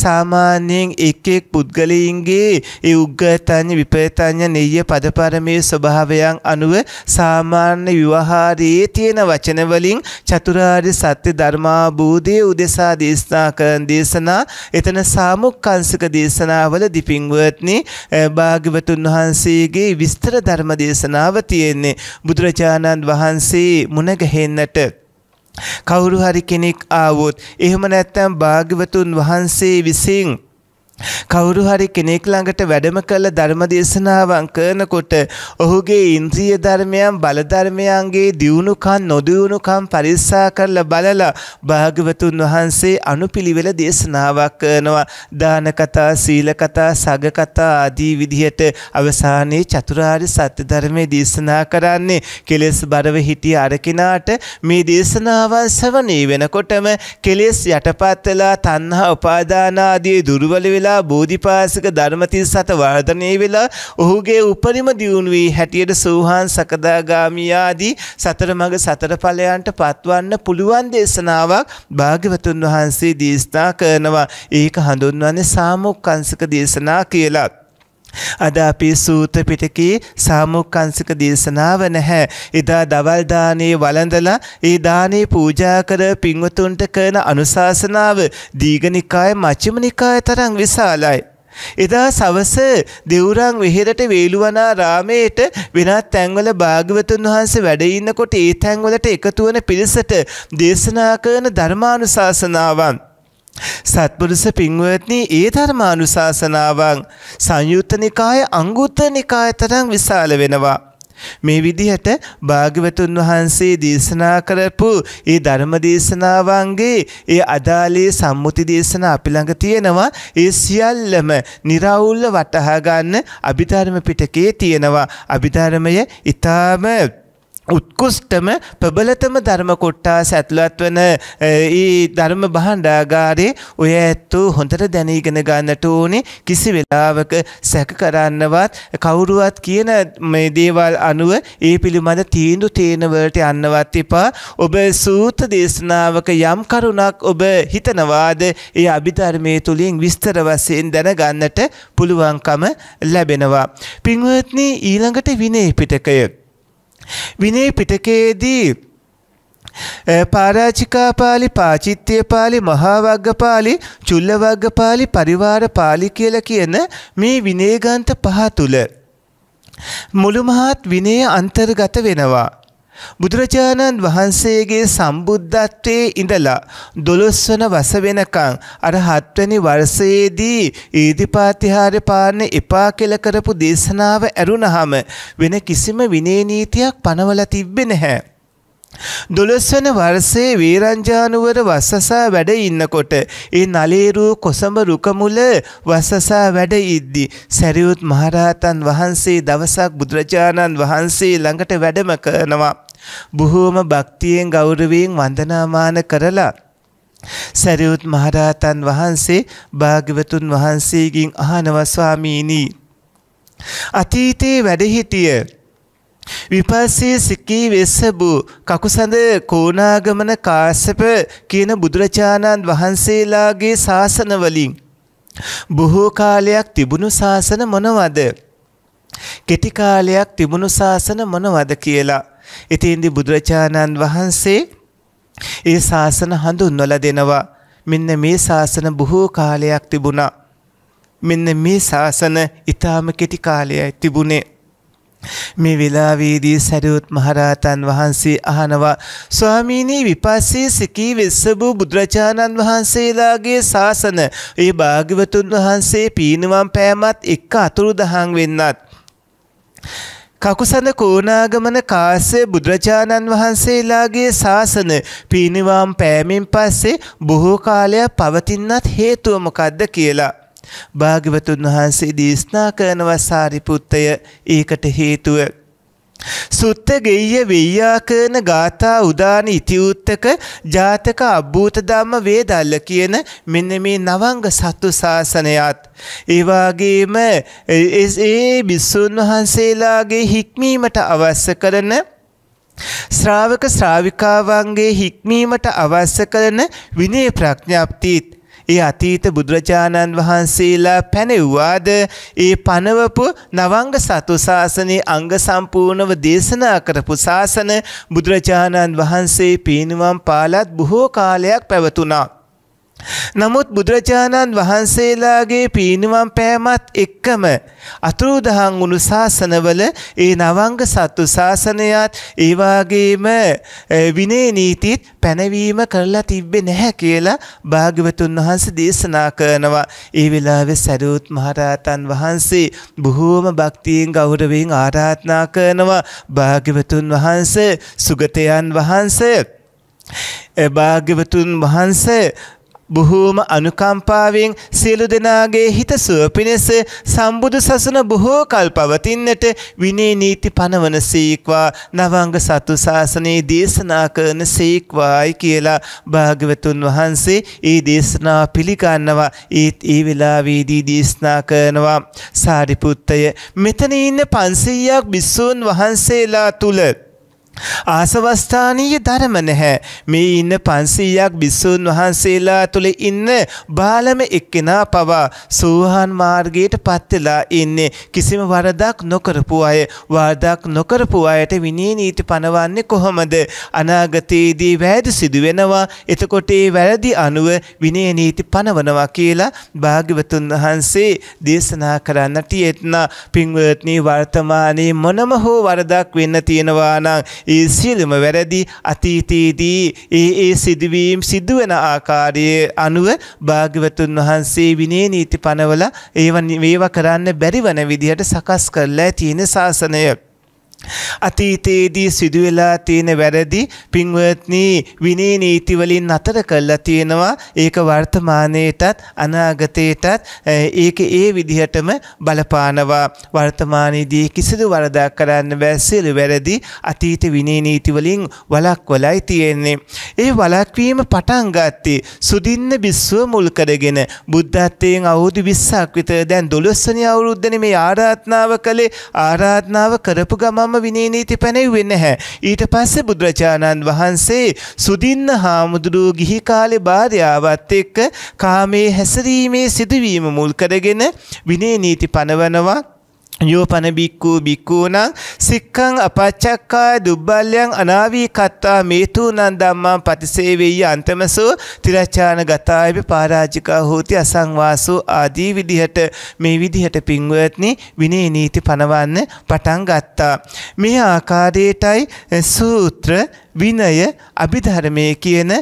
සාමාන්‍යයෙන් එක් එක් පුද්ගලයින්ගේ ඒ උග්ගතඤ්ඤ විපේතඤ්ඤ නෙය්‍ය පදපරමේ ස්වභාවයන් අනුව සාමාන්‍ය විවහාරයේ තියෙන වචන වලින් චතුරාර්ය සත්‍ය ධර්මාභූතයේ උදෙසා දේශනා කරන දේශනා එතන සාමුක්කංශික දේශනාවල දීපින්වත්නි භාග්‍යවතුන් වහන්සේගේ විස්තර ධර්ම දේශනාව තියෙන්නේ බුදුර බුදුරජාණන් වහන්සේ මුණගැහෙන්නට කවුරු හරි කෙනෙක් ආවොත් එහෙම නැත්නම් භාග්‍යවතුන් වහන්සේ විසින් කවුරු හරි කෙනෙක් ළඟට වැඩම කළ ධර්ම දේශනාවන් කරනකොට ඔහුගේ ඉන්ද්‍රිය ධර්මයන් බල ධර්මයන්ගේ දියුණුකම් නොදියුණුකම් පරිස්සා කරලා බලලා භාග්‍යවතුන් වහන්සේ අනුපිළිවෙල දේශනාවක් කරනවා දාන කතා සීල කතා සග කතා ආදී විදිහට අවසානයේ චතුරාර්ය සත්‍ය ධර්මයේ දේශනා කරන්නේ කෙලෙස් බරව හිටිය අරකිනාට මේ දේශනාව සවනී වෙනකොටම කෙලෙස් යටපත් වෙලා තණ්හා උපාදාන ආදී දුර්වල වෙලා නිසා බෝධිපාසක ධර්මතිස්සත වර්ධනය වෙලා ඔහුගේ උපරිම දියුණු වී හැටියට සූහන් සකදාගාමී ආදී සතර මඟ සතර ඵලයන්ට පත්වන්න පුළුවන් දේශනාවක් භාග්‍යවතුන් වහන්සේ දේශනා කරනවා. ඒක හඳුන්වන්නේ සාමුක්කංශක දේශනා කියලා. අද අපි සූත්‍ර පිටකේ සාමුක්කංශික දේශනාව නැහැ. එදා දවල් දානේ වළඳලා ඒ දානේ පූජා කර පින්වතුන්ට කරන අනුශාසනාව දීඝනිකාය මජ්ක්‍ධිමනිකාය තරම් විශාලයි. එදා සවස දෙවුරන් විහෙරට වේළුවනා රාමේට වෙනත් තැන්වල භාග්‍යවතුන් වහන්සේ වැඩ ඉන්නකොට ඒ තැන්වලට එකතු වන පිරිසට දේශනා කරන ධර්මානුශාසනාවන් සත්පුරුෂ පින්වත්නි ඒ ධර්මානුශාසනාවන් සංයුත්ත නිකාය අංගුත්තර නිකාය තරම් විශාල වෙනවා. මේ විදිහට භාග්‍යවතුන් වහන්සේ දේශනා කරපු ඒ ධර්ම දේශනාවන්ගේ ඒ අදාළේ සම්මුති දේශන අපි ළඟ තියෙනවා ඒ සියල්ලම निराවුල්ව වටහා ගන්න අභිධර්ම පිටකේ තියෙනවා අභිධර්මය ඊටාම උත්කුෂ්ටම ප්‍රබලතම ධර්ම කොට්ටාස ඇතුළත් වන ඒ ධර්ම භාණ්ඩාගාරයේ ඔය ඇත්තු හොඳට දැනීගෙන ගන්නට ඕනේ කිසි වෙලාවක සැක කරන්නවත් කවුරුවත් කියන මේ දේවල් අනුව ඒ පිළිබඳ තීන්දුව තේන වලට යන්නවත් එපා ඔබ සූත්‍ර දේශනාවක යම් කරුණක් ඔබ හිතනවාද ඒ අභිධර්මයේ තුලින් විස්තර වශයෙන් දැනගන්නට පුළුවන්කම ලැබෙනවා පින්වත්නි ඊළඟට විනය පිටකය විනය පිටකයේදී පාරාචිකාපාලි පාචිත්‍යපාලි මහාවග්ගපාලි චුල්ලවග්ගපාලි පරිවාර පාලි කියලා කියන මේ විනයගන්ත පහ තුල මුළු මහත් විනය අන්තර්ගත වෙනවා බුදුරජාණන් වහන්සේගේ සම්බුද්ධත්වයේ ඉඳලා දොළොස්වන වස වෙනකං අර හත්වැනි වර්ෂයේදී ඊදිපාතිහාරය පාන්න එපා කෙල කරපු දේශනාව ඇරුණහම වෙන කිසිම විනේ නීතියක් පනවලා තිබ්බේ නැහැ. දොළොස්වන වර්ෂයේ වීරංජානුවර වස්සසා වැඩ ඉන්නකොට ඒ නලේරූ කොසඹ රුකමුල වස්සසා වැඩ ඉද්දි සැරියුත් මහරහතන් වහන්සේ දවසක් බුදුරජාණන් වහන්සේ ළඟට වැඩම කරනවා බොහෝම භක්තියෙන් ගෞරවයෙන් වන්දනාමාන කරලා සරියුත් මහරහතන් වහන්සේ භාග්‍යවතුන් වහන්සේගෙන් අහනවා ස්වාමීනි අතීතේ වැඩ හිටිය විපස්සී සිකී වෙස්සබූ කකුසඳ කෝණාගමන කාශ්‍යප කියන බුදුරජාණන් වහන්සේලාගේ ශාසනවලින් බොහෝ කාලයක් තිබුණු ශාසන මොනවද? කෙටි කාලයක් තිබුණු ශාසන මොනවද කියලා ඉතින්දි බුදුරජාණන් වහන්සේ ඒ ශාසන හඳුන්වල දෙනවා මෙන්න මේ ශාසන බොහෝ කාලයක් තිබුණා. මෙන්න මේ ශාසන ඉතාම කෙටි කාලයයි තිබුණේ. මේ වෙලාවේදී සැරියුත් මහරහතන් වහන්සේ අහනවා ස්වාමීනි විපස්සී සිකී වෙස්සබූ බුදුරජාණන් වහන්සේලාගේ ශාසන ඒ භාග්‍යවතුන් වහන්සේ පීනුවම් පෑමත් එක්ක අතුරුදහන් වෙන්නත් කකුසඳ කෝනාගමන කාශ්‍යය බුදුරජාණන් වහන්සේලාගේ ශාසන පිරිනිවාම් පෑමෙන් පස්සේ බොහෝ කාලයක් පවතින්නත් හේතුව මොකද්ද කියලා. භාග්‍යවතුන් වහන්සේ දේශනා කරනවා සාරිපුත්තය ඒකට හේතුව සුත්ත ගෙය්‍ය වෙය්‍යාකරන ගාථා උදාන ඉතිවුත්තක ජාතක අභූත ධම්ම වේදල්ල කියන මෙන්න මේ නවංග සත්තු ශාසනයත්. ඒවාගේම ඒ බිස්සුන් වහන්සේලාගේ හික්මීමට අවශ්‍ය කරන ශ්‍රාවක ශ්‍රාවිකාවන්ගේ හික්මීමට අවශ්‍ය කරන විනේ ප්‍රඥාප්තිීත්. ඒ අතීත බුදුරජාණන් වහන්සේලා පැනෙව්වාද ඒ පනවපු නවංග සතු ශාසනයේ අංග සම්පූර්ණව දේශනා කරපු ශාසන බුදුරජාණන් වහන්සේ පීනුවම් පාලත් බොහෝ කාලයක් පැවතුනා. නමුත් බුදුරජාණන් වහන්සේලාගේ පීනුවම් පෑමත් එක්කම අතුරුදහන් වුණු ශාසනවල ඒ නවංග සත්තු ශාසනයත් ඒ වගේම විනය නීතිත් පැනවීම කරලා තිබ්බේ නැහැ කියලා භාග්‍යවතුන් වහන්සේ දේශනා කරනවා. ඒ වෙලාවේ සරුවත් මහරහතන් වහන්සේ බොහෝම භක්තියෙන් ගෞරවයෙන් ආරාධනා කරනවා භාග්‍යවතුන් වහන්සේ සුගතයන් වහන්සේ භාග්‍යවතුන් වහන්සේ බොහෝම අනුකම්පාවෙන් සියලු දෙනාගේ හිතසුව පිණිස සම්බුදු සසුන බොහෝ කල් පවතින්නට විනේ නීති පනවන සීක්වා නවංග සතු ශාසනයේ දේශනා කරන සීක්වායි කියලා භාග්‍යවතුන් වහන්සේ ඒ දේශනා පිළිගන්නවා ඒත් ඒ වෙලාවේදී දේශනා කරනවා සාරිපුත්තය මෙතන ඉන්න 500ක් භික්ෂූන් වහන්සේලා තුල ආසවස්ථානීය ධර්ම නැහැ. මේ ඉන්න 500ක් බිස්සුන් වහන්සේලා තුල ඉන්න බාලම එක්කෙනා පවා සෝහාන් මාර්ගයට පත් වෙලා ඉන්නේ. කිසිම වරදක් නොකරපු අය, වරදක් නොකරපු අයට විනී නීති පනවන්නේ කොහොමද? අනාගතයේදී වැරදි සිදු වෙනවා. එතකොට ඒ වැරදි අනුව විනී නීති පනවනවා කියලා භාග්‍යවතුන් වහන්සේ දේශනා කරන්නට යෙත්නා. පින්වත්නි වර්තමානයේ මොනම හෝ වරදක් වෙන්න තියෙනවා නම් ඒ සියලුම වැරදි අතීතයේදී ඒ ඒ සිදුවීම් සිදුවෙන ආකාරයේ අනුව භාග්‍යවතුන් වහන්සේ විනේ නීති පනවල ඒවා මේවා කරන්න බැරිවන විදිහට සකස් කරලා තියෙන ශාසනය. අතීතයේදී සිදුවෙලා තියෙන වැරදි පින්වත්නි විනය නීති වලින් අතර කළා තියෙනවා ඒක වර්තමානයේටත් අනාගතයටත් ඒක ඒ විදිහටම බලපානවා වර්තමානයේදී කිසිදු වරදක් කරන්න බෑ සියලු වැරදි අතීත විනය නීති වලින් වළක්වලයි තියෙන්නේ ඒ වළක්වීම පටන් ගත්තේ සුදින්න බිස්සුව මුල් කරගෙන බුද්ධත්වයෙන් අවුරුදු 20ක් විතර දැන් 12 වෙනි අවුරුද්දනේ මේ ආරාධනාව කළේ ආරාධනාව කරපු ගමම ධම්ම විනය නීති පැනෙව්වේ නැහැ. ඊට පස්සේ බුදුරජාණන් වහන්සේ සුදින්න හාමුදුරුව ගිහි කාලේ භාර්යාවත් එක්ක කාමයේ හැසිරීමේ සිදුවීම මුල් කරගෙන විනය නීති පනවනවා යෝපන බික්කූ බික්කූනං සික්කං අපච්චක්කා දුබ්බල්ලයන් අනාවී කත්තා මේතුනන් දම්මන් පතිසේවෙයි අන්තමසෝ තිරච්චාන ගතායබි පාරාජිකා හෝති අසංවාසූ ආදී විදිහට මේ විදිහට පින්වත්නි විනේ නීති පනවන්න පටන් ගත්තා. මේ ආකාරයටයි සූත්‍ර විනය අභිධර්මය කියන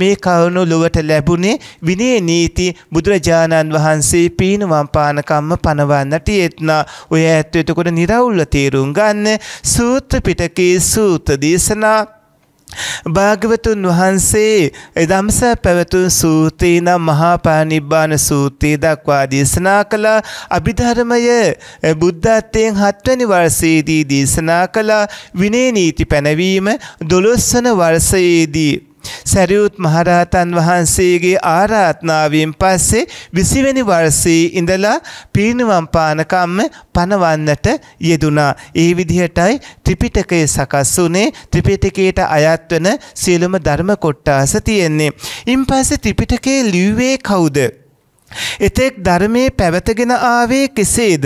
මේ කවුණු ලොවට ලැබුණේ විනේ නීති බුදුරජාණන් වහන්සේ පීනුවම් පානකම්ම පනවන්නට යෙත්නා ඔය ඇත්වතකොට නිරවුල්ල තේරුම් ගන්න සූත්‍ර පිටකේ සූත්‍ර දේශනා භාගවතුන් වහන්සේ දම්ස පැවතුන් සූතී නම් මහා පානිබ්බාන සූතී දක්වා දේශනා කළ අභිධර්මය බුද්ධත්වයෙන් හත්වැනි වර්සයේදී දේශනා කළ විනේ නීති පැනවීම දොළොස්වන වර්සයේදී සැරියුත් මහරහතන් වහන්සේගේ ආරාධනාවෙන් පස්සේ 20 වෙනි වර්ෂයේ ඉඳලා පීනුවම් පානකම්ම පනවන්නට යෙදුනා. ඒ විදිහටයි ත්‍රිපිටකය සකස් වුනේ ත්‍රිපිටකයට අයත් වෙන සියලුම ධර්ම කොටස තියෙන්නේ. ඉන් පස්සේ ත්‍රිපිටකයේ ලිව්වේ කවුද? එතෙක් ධර්මයේ පැවතගෙන ආවේ කෙසේද?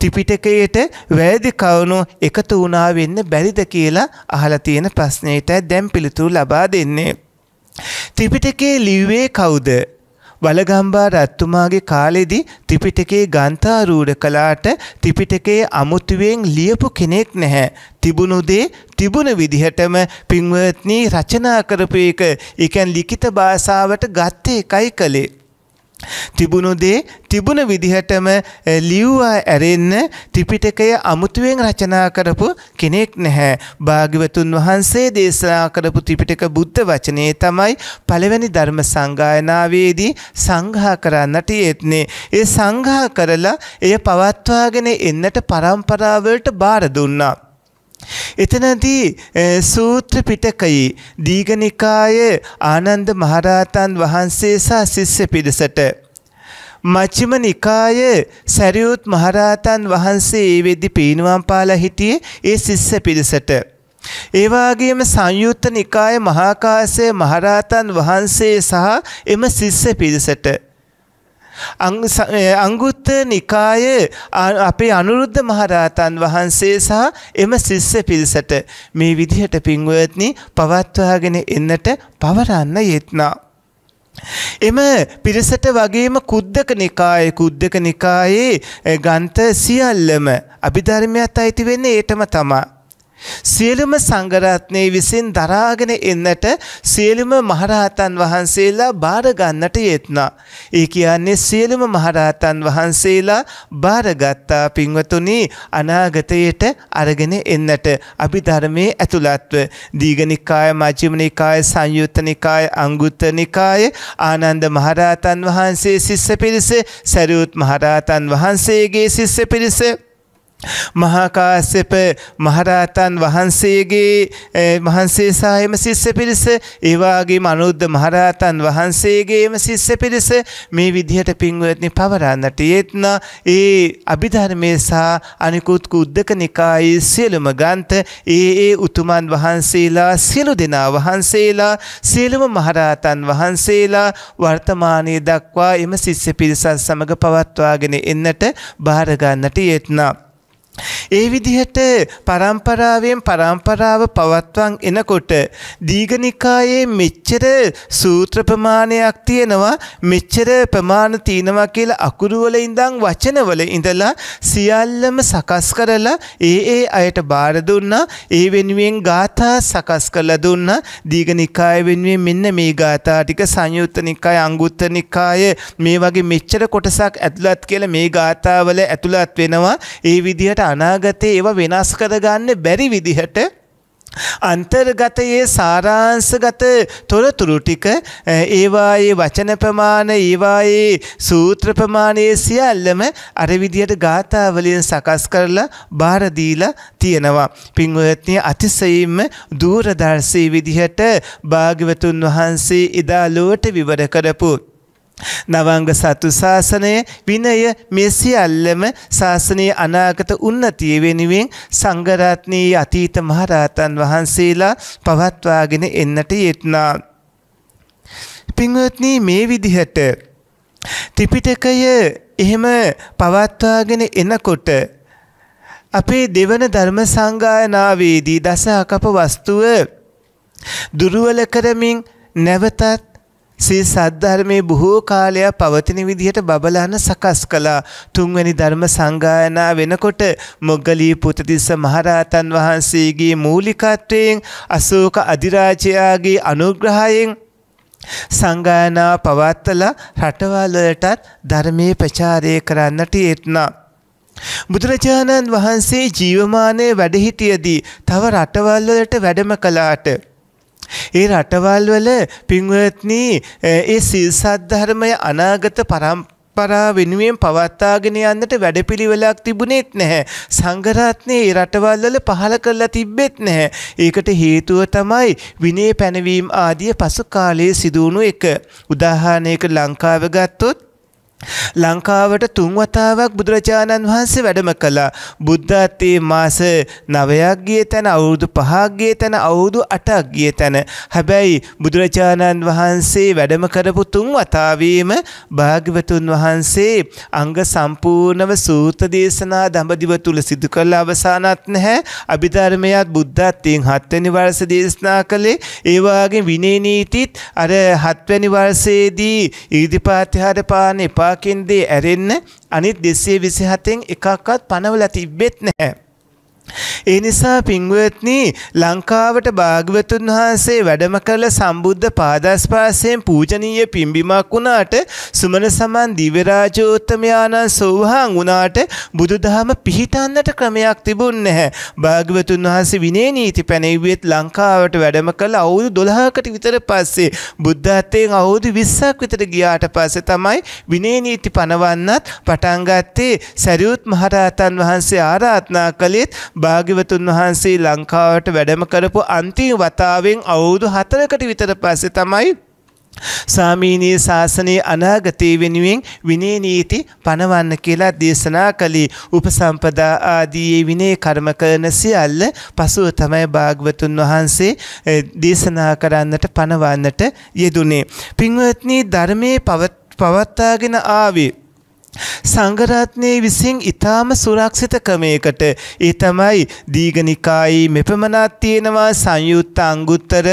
ත්‍රිපිටකයට වැයදි කවුණු එකතු වුණා වෙන්න බැරිද කියලා අහලා තියෙන ප්‍රශ්නෙට දැන් පිළිතුරු ලබා දෙන්නේ. ත්‍රිපිටකයේ ලිව්වේ කවුද? වලගම්බා රත්තුමාගේ කාලෙදි ත්‍රිපිටකේ ගන්ථාරූඪ කළාට ත්‍රිපිටකයේ අමුතුවෙන් ලියපු කෙනෙක් නැහැ. තිබුණු දේ තිබුණ විදිහටම පින්වත්නි රචනා කරපු එක, ඒ කියන්නේ ලිඛිත භාෂාවට ගත්තේ එකයි කලේ. තිබුණු දේ තිබුණ විදිහටම ලිව්වා ඇරෙන්න ත්‍රිපිටකය අමුතුවෙන් රචනා කරපු කෙනෙක් නැහැ. භාග්‍යවතුන් වහන්සේ දේශනා කරපු ත්‍රිපිටක බුද්ධ වචනේ තමයි පළවෙනි ධර්ම සංගායනාවේදී සංඝා කරන්නට යෙත්නේ. ඒ සංඝා කරලා එය පවත්වාගෙන එන්නට පරම්පරාවලට බාර දුන්නා. එතනදී සූත්‍ර පිටකයේ දීඝනිකායේ ආනන්ද මහරහතන් වහන්සේ සහ ශිෂ්‍ය පිරිසට මච්චිම නිකායේ සරියුත් මහරහතන් වහන්සේ ඒ වෙද්දි පීනුවම් පාලා හිටියේ ඒ ශිෂ්‍ය පිරිසට ඒ වගේම සංයුත්ත නිකායේ මහාකාශයේ මහරහතන් වහන්සේ සහ එම ශිෂ්‍ය පිරිසට අංගුත්ත නිකාය අපේ අනුරුද්ධ මහරහතන් වහන්සේ සහ එම ශිස්්‍ය පිරිසට මේ විදිහට පින්වත්නි පවත්වාගෙන එන්නට පවරන්න යෙත්නා. එම පිරිසට වගේම කුද්දක නිකායේ කුද්දක නිකායේ ගන්ත සියල්ලම අභිධර්මයත් අයිති වෙන්නේ ඒටම තමා. සියලුම සංඝරත්නයේ විසින් දරාගෙන එන්නට සියලුම මහරහතන් වහන්සේලා බාර ගන්නට යෙත්නා. ඒ කියන්නේ සියලුම මහරහතන් වහන්සේලා බාරගත්තා පින්වතුනි අනාගතයට අරගෙන එන්නට අභිධර්මයේ ඇතුළත්ව දීඝනිකාය, මජ්ක්‍ධිමනිකාය, සංයුත්තනිකාය, අංගුත්තරනිකාය ආනන්ද මහරහතන් වහන්සේ ශිෂ්‍ය පිරිස, සරියුත් මහරහතන් වහන්සේගේ ශිෂ්‍ය පිරිස මහාකාශ්‍යප මහරහතන් වහන්සේගේ වහන්සේ සායම ශිෂ්‍ය පිරිස ඒවාගේ අනුද්ධ මහරහතන් වහන්සේගේම ශිෂ්‍ය පිරිස මේ විදිහට පින්වත්නි පවරන්නට යෙත්න ඒ අභිධර්මයේ සහ අනිකුත් කුද්දක නිකායේ සියලුම ග්‍රන්ථ ඒ ඒ උතුමන් වහන්සේලා සියලු දෙනා වහන්සේලා සියලුම මහරහතන් වහන්සේලා වර්තමානයේ දක්වා එම ශිෂ්‍ය පිරිසත් සමග පවත්වාගෙන එන්නට බාර ගන්නට යෙත්නා ඒ විදිහට පරම්පරාවෙන් පරම්පරාව පවත්වන් එනකොට දීඝනිකායේ මෙච්චර සූත්‍ර ප්‍රමාණයක් තියෙනවා මෙච්චර ප්‍රමාණ තියෙනවා කියලා අකුරු වල ඉඳන් වචන වල ඉඳලා සියල්ලම සකස් කරලා ඒ ඒ අයට බාර දුන්නා ඒ වෙනුවෙන් ගාථා සකස් කරලා දුන්නා දීඝනිකාය වෙනුවෙන් මෙන්න මේ ගාථා ටික සංයුත්ත නිකාය අංගුත්තර නිකාය මේ වගේ මෙච්චර කොටසක් ඇතුළත් කියලා මේ ගාථා වල ඇතුළත් වෙනවා ඒ විදිහට අනාගතයේ ඒව වෙනස් කරගන්න බැරි විදිහට අන්තර්ගතයේ සාරාංශගත තොරතුරු ටික ඒවායේ වචන ප්‍රමාණ ඒවායේ සූත්‍ර ප්‍රමාණයේ සියල්ලම අර විදියට ගාථා වලින් සකස් කරලා බාර දීලා තියෙනවා. පින්වත්නි අතිශයින්ම දූරදර්ශී විදිහට භාග්‍යවතුන් වහන්සේ එදා ලොවට විවර කරපු නවංග සතු ශාසනය විනය මේ සියල්ලම ශාසනයේ අනාගත උන්නතිය වෙනුවෙන් සංඝරත්නී අතීත මහරහතන් වහන්සේලා පවත්වාගෙන එන්නට යෙත්නා. පින්වත්නි මේ විදිහට ත්‍රිපිටකය එහෙම පවත්වාගෙන එනකොට අපේ දෙවන ධර්ම සංගායනාවේදී දස අකප වස්තුව දුර්වල කරමින් නැවතත් සේ සද්ධර්මයේ බොහෝ කාලයක් පවතින විදිහට බබලාන සකස් කළා. තුන්වැනි ධර්ම සංගායනා වෙනකොට මොග්ගලී පුතතිස්ස මහරහතන් වහන්සේගේ මූලිකත්වයෙන් අශෝක අධිරාජයාගේ අනුග්‍රහයෙන් සංගායනාව පවත්වලා රටවලටත් ධර්මයේ ප්‍රචාරය කරන්නට යෙත්නා. බුදුරජාණන් වහන්සේ ජීවමානයේ වැඩ හිටියේදී තව රටවල් වලට වැඩම කළාට ඒ රටවල් වල පින්වත්නි ඒ සීල් සද්ධර්මය අනාගත පරම්පරා වෙනුවෙන් පවත්වාගෙන යන්නට වැඩපිළිවෙලක් තිබුණෙත් නැහැ. සංඝරත්නය ඒ රටවල් වල පහළ කරලා තිබෙත් නැහැ. ඒකට හේතුව තමයි විනය පැනවීම ආදී පසු කාලයේ සිදු වුණු එක. උදාහරණයක ලංකාව ගත්තොත් ලංකාවට තුන් වතාවක් බුදුරජාණන් වහන්සේ වැඩම කළා. බුද්ධාත්තේ මාස 9ක් ගිය තැන අවුරුදු 5ක් ගිය තැන අවුරුදු 8ක් ගිය තැන. හැබැයි බුදුරජාණන් වහන්සේ වැඩම කරපු තුන් වතාවෙම භාග්‍යවතුන් වහන්සේ අංග සම්පූර්ණව සූත්‍ර දේශනා දඹදිව තුල සිදු කළ අවසානත් නැහැ. අභිධර්මයත් බුද්ධාත්තේන් 7 වෙනි වර්ෂ දේශනා කළේ. ඒ වගේ විනය නීතිත් අර 7 වෙනි වර්ෂයේදී ඊදිපාත්‍යහාර පාන එපා ගාකෙන්දේ ඇරෙන්න අනිත් 227න් එකක්වත් පනවලා තිබෙත් නැහැ. ඒ නිසා පින්වත්නි ලංකාවට භාග්‍යවතුන් වහන්සේ වැඩම කළ සම්බුද්ධ පාදස්පර්ශයෙන් පූජනීය පිම්බීමක් වුණාට සුමන සමන් දිව්‍ය රාජෝත්තමයාණන් සෝවහන් වුණාට බුදුදහම පිහිටන්නට ක්‍රමයක් තිබුණ නැහැ. භාග්‍යවතුන් වහන්සේ විනය නීති පැනෙව්වෙත් ලංකාවට වැඩම කළ අවුරුදු 12කට විතර පස්සේ බුද්ධත්වයෙන් අවුරුදු 20ක් විතර ගියාට පස්සේ තමයි විනය නීති පනවන්නත් පටන් ගත්තේ සරියුත් මහරහතන් වහන්සේ ආරාධනා කළේත් භාග්‍යවතුන් වහන්සේ ලංකාවට වැඩම කරපු අන්තිම වතාවෙන් අවුරුදු හතරකට විතර පස්සේ තමයි සාමීනී ශාසනයේ අනාගතයේ වෙනුවෙන් විනේ නීති පනවන්න කියලා දේශනා කළේ උපසම්පදා ආදී විනේ කර්ම කරන සියල්ල පසුව තමයි භාග්‍යවතුන් වහන්සේ දේශනා කරන්නට පනවන්නට යෙදුනේ. පින්වත්නි ධර්මයේ පවත්වාගෙන ආවේ සංගරත්නය විසින් ඉතාම සුරක්ෂිත ක්‍රමයකට ඒ තමයි දීගනිකායි මෙපමණත් තියෙනවා සංයුත්ත අංගුත්තර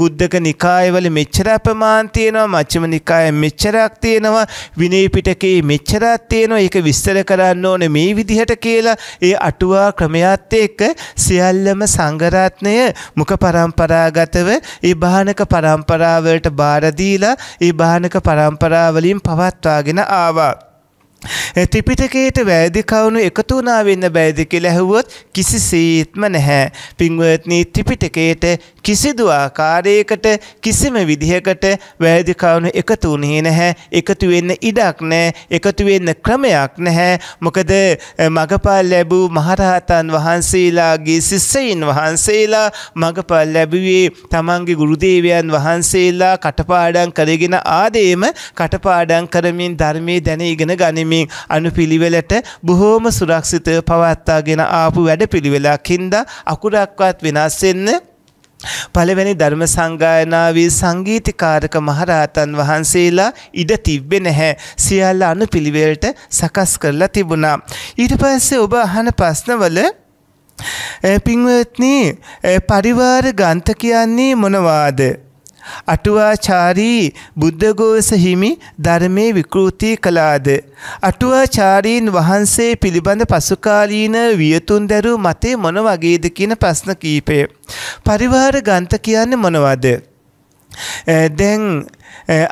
කුද්දක නිකායවල මෙච්චර අපමාන් තියෙනවා මච්චම නිකාය මෙච්චරක් තියෙනවා විනේ පිටකේ මෙච්චරක් තියෙනවා ඒක විස්තර කරන්න ඕනේ මේ විදිහට කියලා ඒ අටුවා ක්‍රමයත් එක්ක සියල්ලම සංගරත්නය මුඛ પરම්පරාගතව ඒ බාහනක પરම්පරාවලට බාර දීලා ඒ බාහනක પરම්පරාවලින් පවත්වාගෙන ආවා ත්‍රිපිටකයට වැදි කවුණු එකතු වුණා වෙන්න බෑද කියලා ඇහුවොත් කිසිසේත්ම නැහැ. පින්වත්නි ත්‍රිපිටකයට කිසිදු ආකාරයකට කිසිම විදිහකට වැදි කවුණු එකතු වුණේ නැහැ. එකතු වෙන්න ඉඩක් නැහැ. එකතු වෙන්න ක්‍රමයක් නැහැ. මොකද මගපල් ලැබූ මහරහතන් වහන්සේලාගේ ශිෂ්‍යයින් වහන්සේලා මගපල් ලැබුවේ තමන්ගේ ගුරුදේවයන් වහන්සේලා කටපාඩම් කරගෙන ආදේම කටපාඩම් කරමින් ධර්මයේ දැන ඉගෙන ගනිමින් වෙමින් අනුපිළිවෙලට බොහෝම සුරක්ෂිතව පවත්වාගෙන ආපු වැඩපිළිවෙලක් හින්දා අකුරක්වත් වෙනස් වෙන්න පළවැනි ධර්ම සංගායනාවේ සංගීතකාරක මහරහතන් වහන්සේලා ඉඩ තිබ්බේ නැහැ. සියල්ල අනුපිළිවෙලට සකස් කරලා තිබුණා. ඊට පස්සේ ඔබ අහන ප්‍රශ්නවල පින්වත්නි පරිවාර ග්‍රන්ථ කියන්නේ මොනවාද? අටුවාචාරී බුද්ධඝෝෂ හිමි ධර්මයේ විකෘති කළාද අටුවාචාරීන් වහන්සේ පිළිබඳ පසුකාලීන වියතුන් දැරූ මතේ මොන වගේද කියන ප්‍රශ්න කීපය පරිවාර ගන්ත කියන්නේ මොනවද දැන්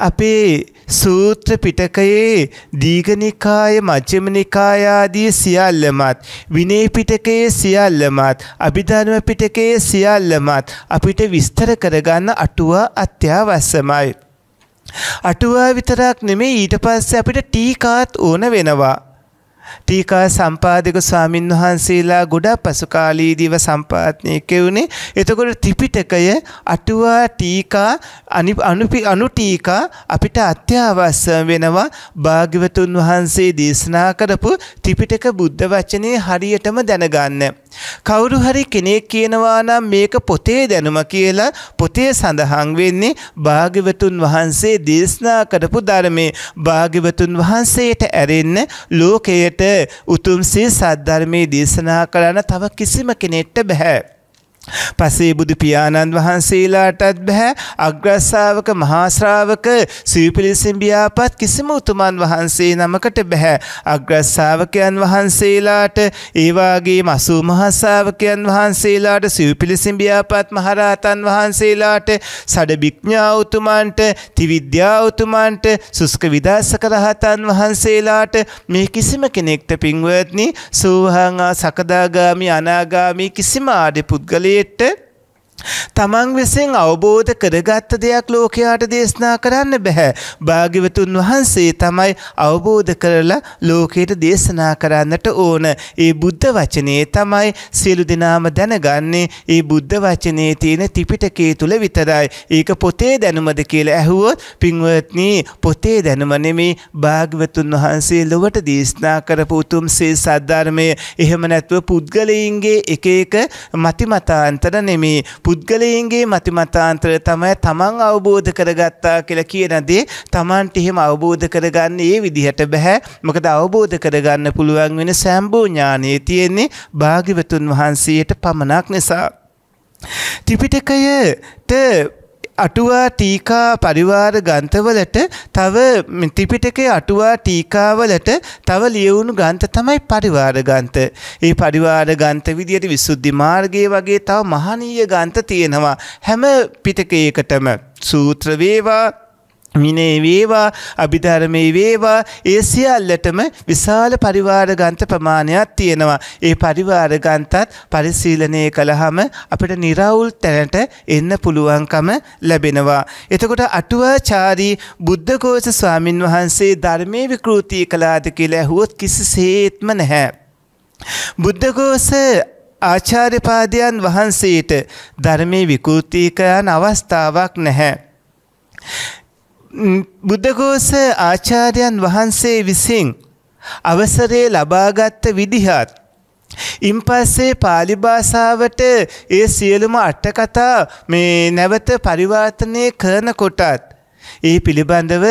අපේ සූත්‍ර පිටකයේ දීඝනිකාය මජ්ක්‍ධිමනිකාය ආදී සියල්ලමත් විනය පිටකයේ සියල්ලමත් අභිධර්ම පිටකයේ සියල්ලමත් අපිට විස්තර කරගන්න අටුව අත්‍යවශ්‍යමයි. අටුවා විතරක් නෙමෙයි ඊට පස්සේ අපිට ටීකාත් ඕන වෙනවා. ටීකා සම්පාදක ස්වාමින් වහන්සේලා ගොඩා පසුකාලීදීව සම්පාත්නය කෙවුණේ එතකොට ත්‍රිපිටකය අටුවා ටීකා අනුපි අනුටීකා අපිට අත්‍යවශ්‍ය වෙනවා භාග්‍යවතුන් වහන්සේ දේශනා කරපු ත්‍රිපිටක බුද්ධ වචනේ හරියටම දැනගන්න. කවුරු හරි කෙනෙක් කියනවා නම් මේක පොතේ දැනුම කියලා පොතේ සඳහන් වෙන්නේ භාග්‍යවතුන් වහන්සේ දේශනා කරපු ධර්මයේ භාග්‍යවතුන් වහන්සේට ඇරෙන්න ලෝකයට විදිහට උතුම් සිල් සද්ධර්මයේ දේශනා කරන්න තව කිසිම කෙනෙක්ට බෑ. පසේ බුදු පියාණන් වහන්සේලාටත් බෑ අග්‍රස්සාාවක මහාශ්‍රාවක සීපිලිසිම්බියාපත් කිසිම උතුමන් වහන්සේ නමකට බැහැ අග්‍රස්සාාවකයන් වහන්සේලාට ඒවාගේ මසූ මහස්සාාවකයන් වහන්සේලාට සීපිලිසිම්බියාපත් මහරහතන් වහන්සේලාට සඩභික්ඥා උතුමන්ට තිවිද්‍යා උතුමන්ට සුස්ක විදස්සක රහතන් වහන්සේලාට මේ කිසිම කෙනෙක්ට පින්වත්නි සූහංා සකදාගාමි අනාගාමී කිසිම ආඩ පුද්ගලය maliyette තමන් විසින් අවබෝධ කරගත්ත දෙයක් ලෝකයාට දේශනා කරන්න බැහැ. භාග්‍යවතුන් වහන්සේ තමයි අවබෝධ කරලා ලෝකයට දේශනා කරන්නට ඕන. ඒ බුද්ධ වචනේ තමයි සියලු දෙනාම දැනගන්නේ. ඒ බුද්ධ වචනේ තියෙන ත්‍රිපිටකයේ තුල විතරයි. ඒක පොතේ දැනුමද කියලා ඇහුවොත් පින්වත්නි පොතේ දැනුම නෙමේ භාග්‍යවතුන් වහන්සේ ලොවට දේශනා කරපු උතුම් සේ සද්ධර්මය. එහෙම නැත්නම් පුද්ගලයින්ගේ එක එක මතිමතාන්තර නෙමේ. පුද්ගලයන්ගේ මතිමතාන්ත්‍රය තමයි තමන් අවබෝධ කරගත්තා කියලා කියනදේ තමන්ට එහෙම අවබෝධ කරගන්න ඒ විදිහට බැහැ මොකද අවබෝධ කරගන්න පුළුවන් වෙන සැම්බෝඥානයේ තියෙන්නේ භාගිවතුන් වහන්සේට පමණක් නිසා. ත්‍රිපිටකයට අටුවා ටීකා පරිවාර ගන්තවලට තව ත්‍රිපිටකයේ අටුවා ටීකාවලට තව ලියවුණු ගන්ත තමයි පරිවාර ගන්ත. ඒ පරිවාර ගන්ත විදියට විසුද්ධි මාර්ගයේ වගේ තව මහනීය ගන්ත තියෙනවා. හැම පිටකයකටම සූත්‍ර වේවා විනේ වේවා අභිධර්මයේ වේවා ඒ සියල්ලටම විශාල පරිවාර ගන්ත ප්‍රමාණයක් තියෙනවා. ඒ පරිවාර ගන්තත් පරිශීලනය කළාම අපිට निराවුල් තැනට එන්න පුළුවන්කම ලැබෙනවා. එතකොට අටුවාචාරී බුද්ධඝෝෂ ස්වාමින් වහන්සේ ධර්මයේ විකෘති කළාද කියලා ඇහුවොත් කිසිසේත්ම නැහැ. බුද්ධඝෝෂ ආචාර්යපාදයන් වහන්සේට ධර්මයේ විකෘතිකයන් අවස්ථාවක් නැහැ. බුද්ධඝෝස ආචාර්යයන් වහන්සේ විසින් අවසරය ලබාගත් විදිහත් ඉන්පස්සේ pāli භාෂාවට ඒ සියලුම අටකතා මේ නැවත පරිවර්තනය කරනකොටත් ඒ පිළිබඳව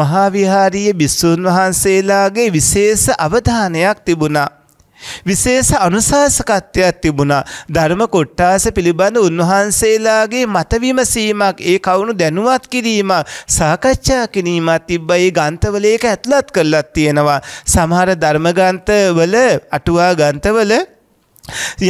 මහා විහාරීය බිස්සුන් වහන්සේලාගේ විශේෂ අවධානයක් තිබුණා. විශේෂ අනුශාසකත්වයක් තිබුණා ධර්ම කොට්ටාස පිළිබඳ උන්වහන්සේලාගේ මතවිමසීමක් ඒ කවුණු දැනුවත් කිරීම සාකච්ඡා කිරීමක් තිබ්බයි ගන්තවලේක ඇතුළත් කරලත් තියෙනවා සමහර ධර්මගන්තවල අටුවා ගන්තවල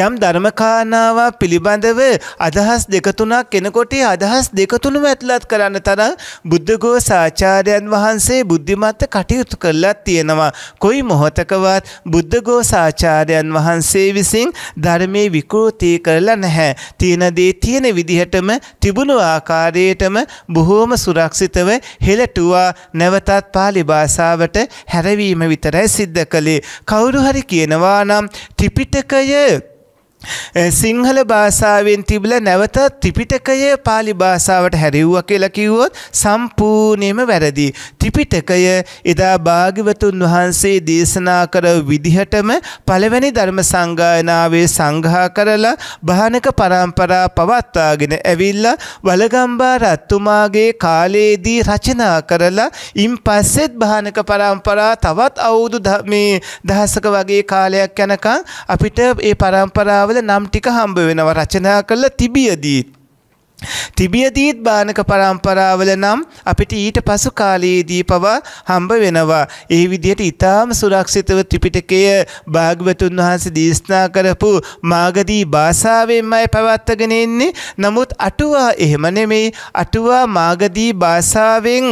යම් ධර්මකානාවක් පිළිබඳව අදහස් දෙක තුනක් කෙනකොට අදහස් දෙක තුනම ඇතුළත් කරන්න තරම් බුද්ධඝෝස ආචාර්යයන් වහන්සේ බුද්ධිමත්ව කටයුතු කළා තියෙනවා. කොයි මොහොතකවත් බුද්ධඝෝස ආචාර්යයන් වහන්සේ විසින් ධර්මයේ විකෘති කරලා නැහැ. තියෙන දේ තියෙන විදිහටම තිබුණු ආකාරයටම බොහෝම සුරක්ෂිතව හෙළටුවා නැවතත් pāli භාෂාවට හැරවීම විතරයි සිද්ධ කළේ. කවුරු හරි කියනවා නම් ත්‍රිපිටකය සිංහල භාෂාවෙන් තිබිල නැවත ත්‍රිපිටකය පාලි භාෂාවට හැරෙව්වා කියලා කිව්වොත් සම්පූර්ණයෙන්ම වැරදි. ත්‍රිපිටකය එදා භාග්‍යවතුන් වහන්සේ දේශනා කර විදිහටම පළවෙනි ධර්ම සංගායනාවේ සංඝා කරලා බාහනක පරම්පරා පවත්වාගෙන ඇවිල්ලා වලගම්බා රත්තුමාගේ කාලයේදී රචනා කරලා ඉන් පස්සෙත් බාහනක පරම්පරා තවත් අවුරුදු මේ දහසක වගේ කාලයක් යනකම් අපිට ඒ පරම්පරාව වල නම් ටික හම්බ වෙනවා රචනා කළ තිබියදීත්. තිබියදීත් බානක පරම්පරාවල නම් අපිට ඊට පසු කාලයේදී පවා හම්බ වෙනවා. ඒ විදිහට ඊටාම සුරක්ෂිතව ත්‍රිපිටකය භාග්‍යවතුන් වහන්සේ දේශනා කරපු මාගදී භාෂාවෙන්මයි පැවැත්ගෙන එන්නේ. නමුත් අටුවා එහෙම නෙමෙයි. අටුවා මාගදී භාෂාවෙන්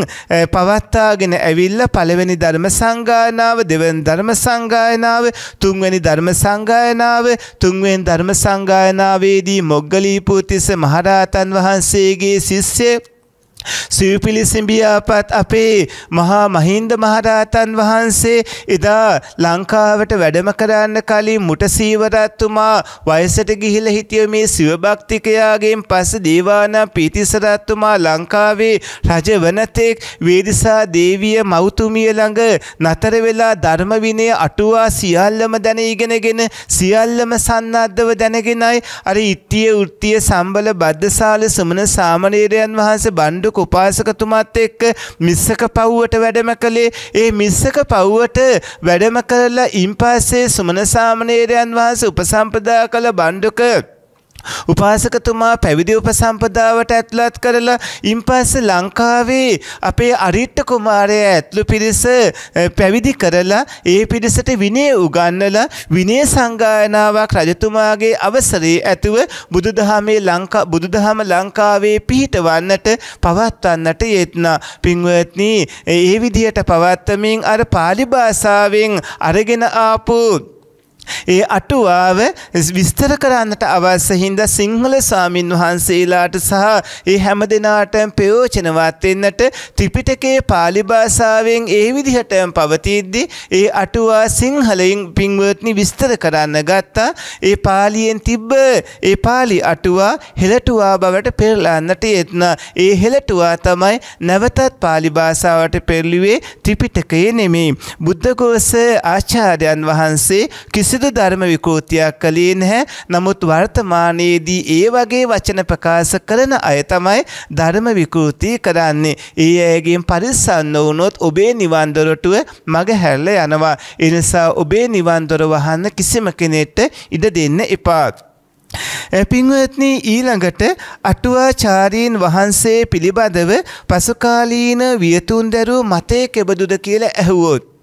පවත්වාගෙන ඇවිල්ලා පළවෙනි ධර්ම සංගායනාව දෙවන ධර්ම සංගායනාව තුන්වැනි ධර්ම සංගායනාව තුන්වෙනි ධර්ම සංගායනාවේදී මොග්ගලීපූතිස්ස මහරහතන් වහන්සේගේ ශිෂ්‍යයෙක් සිව්පිලිසිඹියාපත් අපේ මහා මහින්ද මහරහතන් වහන්සේ එදා ලංකාවට වැඩම කරන්න කලින් මුටසීවරත්තුමා වයසට ගිහිල හිටිය මේ සිවභක්තිකයාගෙන් පස්ස දේවානා පිතිසරත්තුමා ලංකාවේ රජ වනතෙක් වේදිසා දේවිය මෞතුමිය ළඟ නතර වෙලා ධර්මවිනය අටුවා සියල්ලම දැන ඉගෙනගෙන සියල්ලම සන්නද්ධව දැනගෙනයි අර ඉත්තිය උත්තිය සම්බල බද්ධසාල සුමන සාමණේරයන් වහන්සේ බණ්ඩු උපාසක උපාසකතුමාත් එක්ක මිස්සක පව්වට වැඩම කළේ ඒ මිස්සක පව්වට වැඩම කරලා ඉන් පස්සේ සුමන සාමණේරයන් වහන්සේ උපසම්පදා කළ බණ්ඩුක උපාසකතුමා පැවිදි උපසම්පදාවට ඇතුළත් කරලා ඉන්පස්ස ලංකාවේ අපේ අරිට්ට කුමාරය ඇතුළු පිරිස පැවිදි කරලා ඒ පිරිසට විනය උගන්නලා විනය සංගායනාවක් රජතුමාගේ අවසරේ ඇතුව බුදුදහමේ ලංකා බුදුදහම ලංකාවේ පිහිටවන්නට පවත්වන්නට යෙත්නා පින්වත්නි ඒ විදිහට පවත්වමින් අර පාලි භාෂාවෙන් අරගෙන ආපු ඒ අටුවාව විස්තර කරන්නට අවශ්‍ය හින්දා සිංහල ස්වාමින් වහන්සේලාට සහ ඒ හැම දෙනාටම ප්‍රයෝජනවත් වෙන්නට ත්‍රිපිටකයේ pāli භාෂාවෙන් ඒ විදිහටම පවතිද්දී ඒ අටුවා සිංහලෙන් පින්වත්නි විස්තර කරන්න ගත්තා. ඒ පාලියෙන් තිබ්බ ඒ පාලි අටුවා හෙළටුවා බවට පෙරලන්නට යෙත්න. ඒ හෙළටුවා තමයි නැවතත් pāli භාෂාවට පෙරළුවේ ත්‍රිපිටකයේ නෙමෙයි. බුද්ධඝෝෂ ආචාර්යයන් වහන්සේ කිසි කිසිදු ධර්ම විකෘතියක් කළේ නැහැ. නමුත් වර්තමානයේදී ඒ වගේ වචන ප්‍රකාශ කරන අය තමයි ධර්ම විකෘති කරන්නේ. ඒ අයගෙන් පරිස්සම් නොවුනොත් ඔබේ නිවන් දොරටුව මගහැරලා යනවා. ඒ නිසා ඔබේ නිවන් දොර වහන්න කිසිම කෙනෙක්ට ඉඩ දෙන්න එපා. පින්වත්නි ඊළඟට අටුවාචාරීන් වහන්සේ පිළිබඳව පසුකාලීන වියතුන්දරු මතය කෙබදුද කියලා ඇහුවොත්.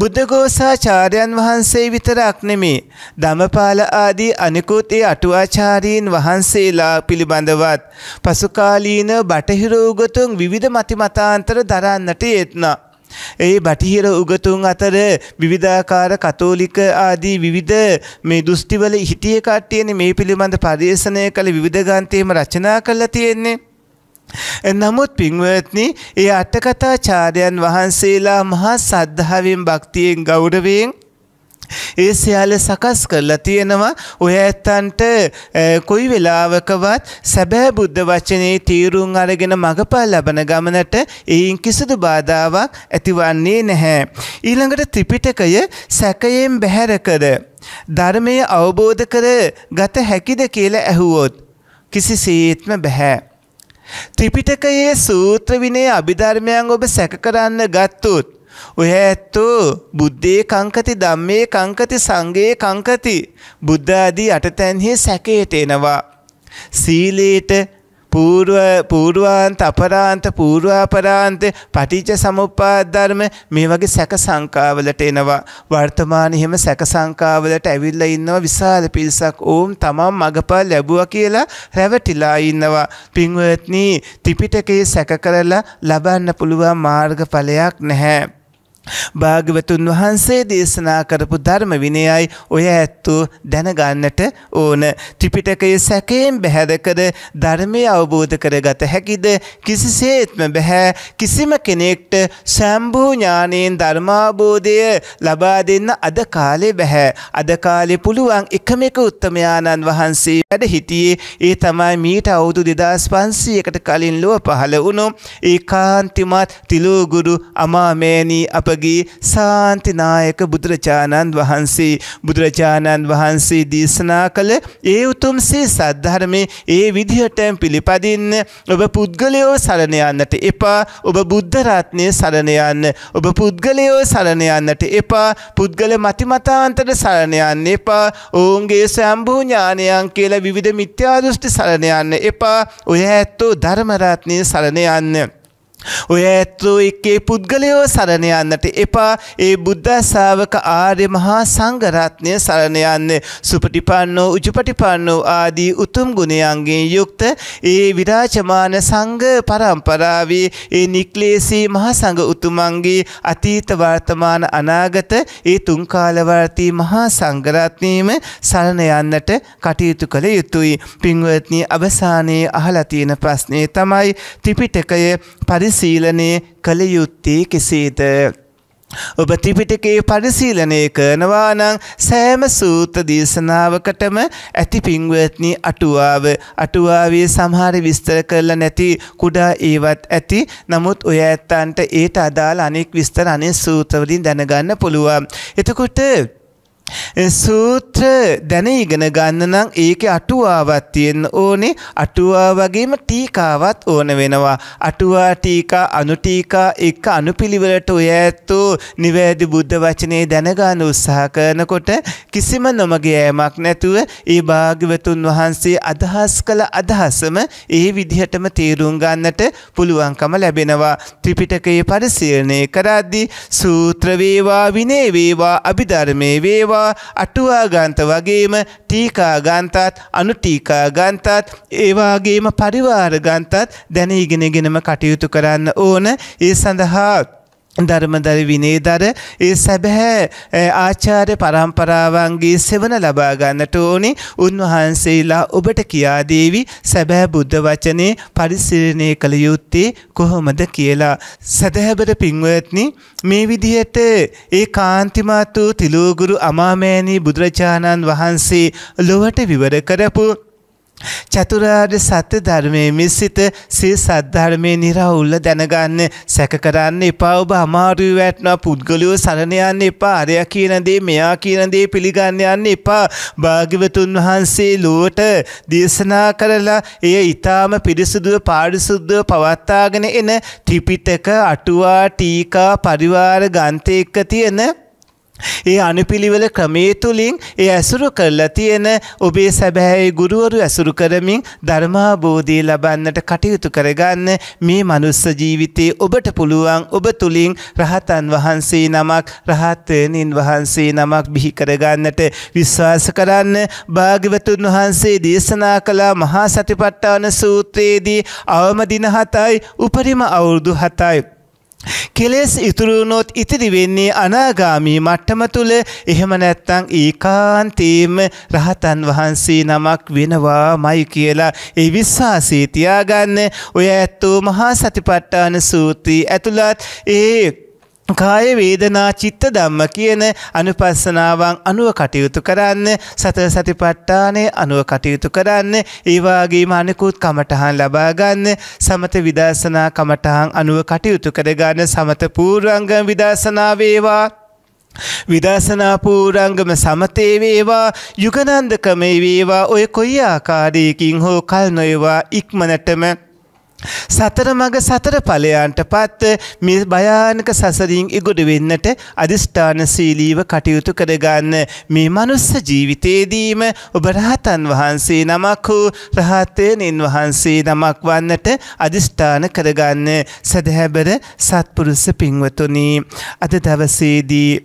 බුද්ධඝෝසාචාර්යන් වහන්සේ විතරක් නෙමේ ධමපාල ආදී අනිකුත් ඒ අටුවාචාරීන් වහන්සේලා පිළිබඳවත් පසුකාලීන බටහිර උගතුන් විවිධ මති මතාන්තර දරන්නට යෙත්නා. ඒ බටහිර උගතුන් අතර විවිධාකාර කතෝලික ආදී විවිධ මේ දෘෂ්ටිවල හිටිය කට්ටියනේ මේ පිළිබඳ පරිශනය කළ විවිධ ගාන්තේම රචනා කරලා තියෙන්නේ. නමුත් පින්වත්නි ඒ අටකතා චාරයන් වහන්සේලා මහා සද්ධාවෙන් භක්තියෙන් ගෞරවයෙන් ඒ සියල්ල සකස් කරලා තියෙනවා ඔය ඇත්තන්ට කොයි වෙලාවකවත් සැබෑ බුද්ධ වචනේ තීරුම් අරගෙන මඟපල් ලබන ගමනට එයින් කිසිදු බාධාවක් ඇතිවන්නේ නැහැ. ඊළඟට ත්‍රිපිටකය සැකයෙන් බැහැර කර ධර්මය අවබෝධ කර ගත හැකිද කියලා ඇහුවොත් කිසිසේත්ම බැහැ. ත්‍රිපිටකයේ සූත්‍ර විනයේ අභිධර්මයන් ඔබ සැක කරන්න ගත්තොත් ඔය ඇත්තෝ බුද්ධේ කංකති ධම්මේ කංකති සංඝේ කංකති බුද්ධ ආදී අටතැන්හි සැකයට එනවා. සීලේට పూర్ව పూర్వాంత අපරාන්ත పూర్වාපරාන්ත පටිච්ච සමුප්පාද ධර්ම මේ වගේ සැක සංකාවලට එනවා වර්තමාන හිම සැක සංකාවලට ඇවිල්ලා ඉන්නවා විශාල පිරිසක් ඕම් තමන් මගපල් ලැබුවා කියලා රැවටිලා ඉන්නවා පින්වත්නි ත්‍රිපිටකයේ සැක කරලා ලබන්න පුළුවන් මාර්ගඵලයක් නැහැ භාගවතුන් වහන්සේ දේශනා කරපු ධර්ම විනයයි ඔය ඇත්තු දැනගන්නට ඕන ත්‍රිපිටකය සැකයෙන් බැහැදකර ධර්මය අවබෝධ කරගත හැකිද කිසිසේත්ම බැහැ කිසිම කෙනෙක්ට සම්භූ ඥානයෙන් ධර්මාබෝධය ලබා දෙන්න අද කාලේ බැහැ අද කාලේ පුළුවන් එකම එක උත්තමයාණන් වහන්සේ වැඩ හිටියේ ඒ තමයි මීට අවුරුදු 2500කට කලින් ලොව පහළ වුණු ඒකාන්තිමත් තිලෝගුරු අමාමෑණී අපගේ වගී සාන්තිනායක බුදුරජාණන් වහන්සේ බුදුරජාණන් වහන්සේ දේශනා කළ ඒ උතුම් සේ සද්ධර්මය ඒ විදිහටම පිළිපදින්න ඔබ පුද්ගලයෝ සරණ යන්නට එපා ඔබ බුද්ධරත්නය සරණ යන්න ඔබ පුද්ගලයෝ සරණ යන්නට එපා පුද්ගල මතිමතාන්තට සරණ යන්න එපා ඔවුන්ගේ සම්භූ ඥානයන් කියලා විවිධ මිත්‍යාදෘෂ්ටි සරණ යන්න එපා ඔය ඇත්තෝ ධර්මරත්නය සරණ යන්න. ඔය ඇත්තෝ එක්කේ පුද්ගලයෝ සරණයන්නට එපා ඒ බුද්ධසාාවක ආර්ය මහා සංගරත්නය සරණයන්න සුපටිපන්නෝ උජුපටිපන්නෝ ආදී උතුම් ගුණයන්ගෙන් යුක්ත ඒ විරාජමාන සංග පරම්පරාවේ ඒ නික්ලේසී මහසඟ උතුමන්ගේ අතීත වර්තමාන අනාගත ඒ තුන්කාලවර්තී මහා සංගරත්නීම සරණයන්නට කටයුතු කළ යුතුයි. පින්වත්නී අවසානයේ අහලතියන ප්‍රශ්නය තමයි ත්‍රිපිටකය පරිසීලනය කළ යුත්තේ කෙසේද. ඔබ ත්‍රිපිටකයේ පරිශීලනය කරනවා නම් සෑම සූත්‍ර දේශනාවකටම ඇති පින්වත්නි අටුවාව අටුවාවේ සමහර විස්තර කරලා නැති කුඩා ඒවත් ඇති නමුත් ඔය ඇත්තන්ට ඒට අදාළ අනෙක් විස්තර අනෙක් සූත්‍රවලින් දැනගන්න පුළුවන්. එතකොට සූත්‍ර දැන ඉගෙන ගන්න නම් ඒකේ අටුවාවක් තියෙන්න ඕනේ අටුවා වගේම ටීකාවත් ඕන වෙනවා අටුවා ටීකා අනු ටීකා එක අනුපිළිවෙලට ඔය ඇත්තෝ නිවැරදි බුද්ධ වචනේ දැනගන්න උත්සාහ කරනකොට කිසිම නොමගෑමක් නැතුව ඒ භාග්‍යවතුන් වහන්සේ අදහස් කළ අදහසම ඒ විදිහටම තේරුම් ගන්නට පුළුවන්කම ලැබෙනවා ත්‍රිපිටකයේ පරිශීලනය කරද්දී සූත්‍ර වේවා විනය වේවා අභිධර්මයේ වේවා පවා අටුවාගන්ත වගේම ටීකාගන්තත් අනුටීකාගන්තත් ඒවාගේම පරිවාරගන්තත් දැනීගෙනගෙනම කටයුතු කරන්න ඕන ඒ සඳහා ධර්මදර විනේදර ඒ සැබැහැ ආචාර්ය පරම්පරාවන්ගේ සෙවන ලබාගන්නට ඕනේ උන්වහන්සේලා ඔබට කියාදේවි සැබෑ බුද්ධ වචනේ පරිසිරණය කළ යුත්තේ කොහොමද කියලා. සැදහැබට පින්වත්නි මේ විදිහට ඒ කාන්තිමාතු තිලෝගුරු අමාමෑණී බුදුරජාණන් වහන්සේ ලොවට විවර කරපු චතුරාර්ය සත්‍ය ධර්මයේ මිසිත සිය සද්ධර්මයේ නිරවුල්ල දැනගන්න සැක කරන්න එපා ඔබ අමාරුවේ වැටෙනවා පුද්ගලියව සරණ යන්න එපා අරයා කියන දේ මෙයා කියන දේ පිළිගන්න යන්න එපා භාග්‍යවතුන් වහන්සේ ලොවට දේශනා කරලා එය ඊටාම පිරිසුදුව පාරිසුද්ධව පවත්වාගෙන එන ත්‍රිපිටක අටුවා ටීකා පරිවාර ගාන්තේ එක්ක තියෙන ඒ අනුපිළිවෙල ක්‍රමේ තුලින් ඒ ඇසුරු කරලා තියෙන ඔබේ සැබෑයි ගුරුවරු ඇසුරු කරමින් ධර්මාබෝධය ලබන්නට කටයුතු කරගන්න මේ මනුස්ස ජීවිතේ ඔබට පුළුවන් ඔබ තුලින් රහතන් වහන්සේ නමක් රහතනින් වහන්සේ නමක් බිහි කරගන්නට විශ්වාස කරන්න භාග්‍යවතුන් වහන්සේ දේශනා කළ මහා සතිපට්ඨාන සූත්‍රයේදී අවම දින 7යි උපරිම අවුරුදු 7යි කෙලෙස් ඉතුරුණොත් ඉතිරි වෙන්නේ අනාගාමී මට්ටම තුළ එහෙම නැත්තං ඒකාන්තේම රහතන් වහන්සේ නමක් වෙනවාමයි කියලා ඒ විශ්වාසී තියාගන්න ඔය ඇත්තෝ මහා සතිපට්ඨාන සූත්‍රී ඇතුළත් ඒ කාය වේදනා චිත්ත ධම්ම කියන අනුපස්සනාවන් අනුව කටයුතු කරන්න සතර සතිපට්ඨානයේ අනුව කටයුතු කරන්න ඒ වගේම අනිකුත් කමඨහන් ලබා ගන්න සමත විදර්ශනා කමඨහන් අනුව කටයුතු කර ගන්න සමත පූර්වංග විදර්ශනා වේවා විදර්ශනා පූර්වංගම සමතේ වේවා යුගනන්දකමේ වේවා ඔය කොයි ආකාරයකින් හෝ කල් නොයවා ඉක්මනටම සතර මග සතර ඵලයන්ට පත් මේ භයානක සසරින් ඉගොඩ වෙන්නට අදිෂ්ඨාන සීලීව කටයුතු කරගන්න මේ මනුස්ස ජීවිතේදීම ඔබ රහතන් වහන්සේ නමක් වූ රහතයන්න් වහන්සේ නමක් වන්නට අදිෂ්ඨාන කරගන්න සදහැබර සත්පුරුෂ පින්වතුනි අද දවසේදී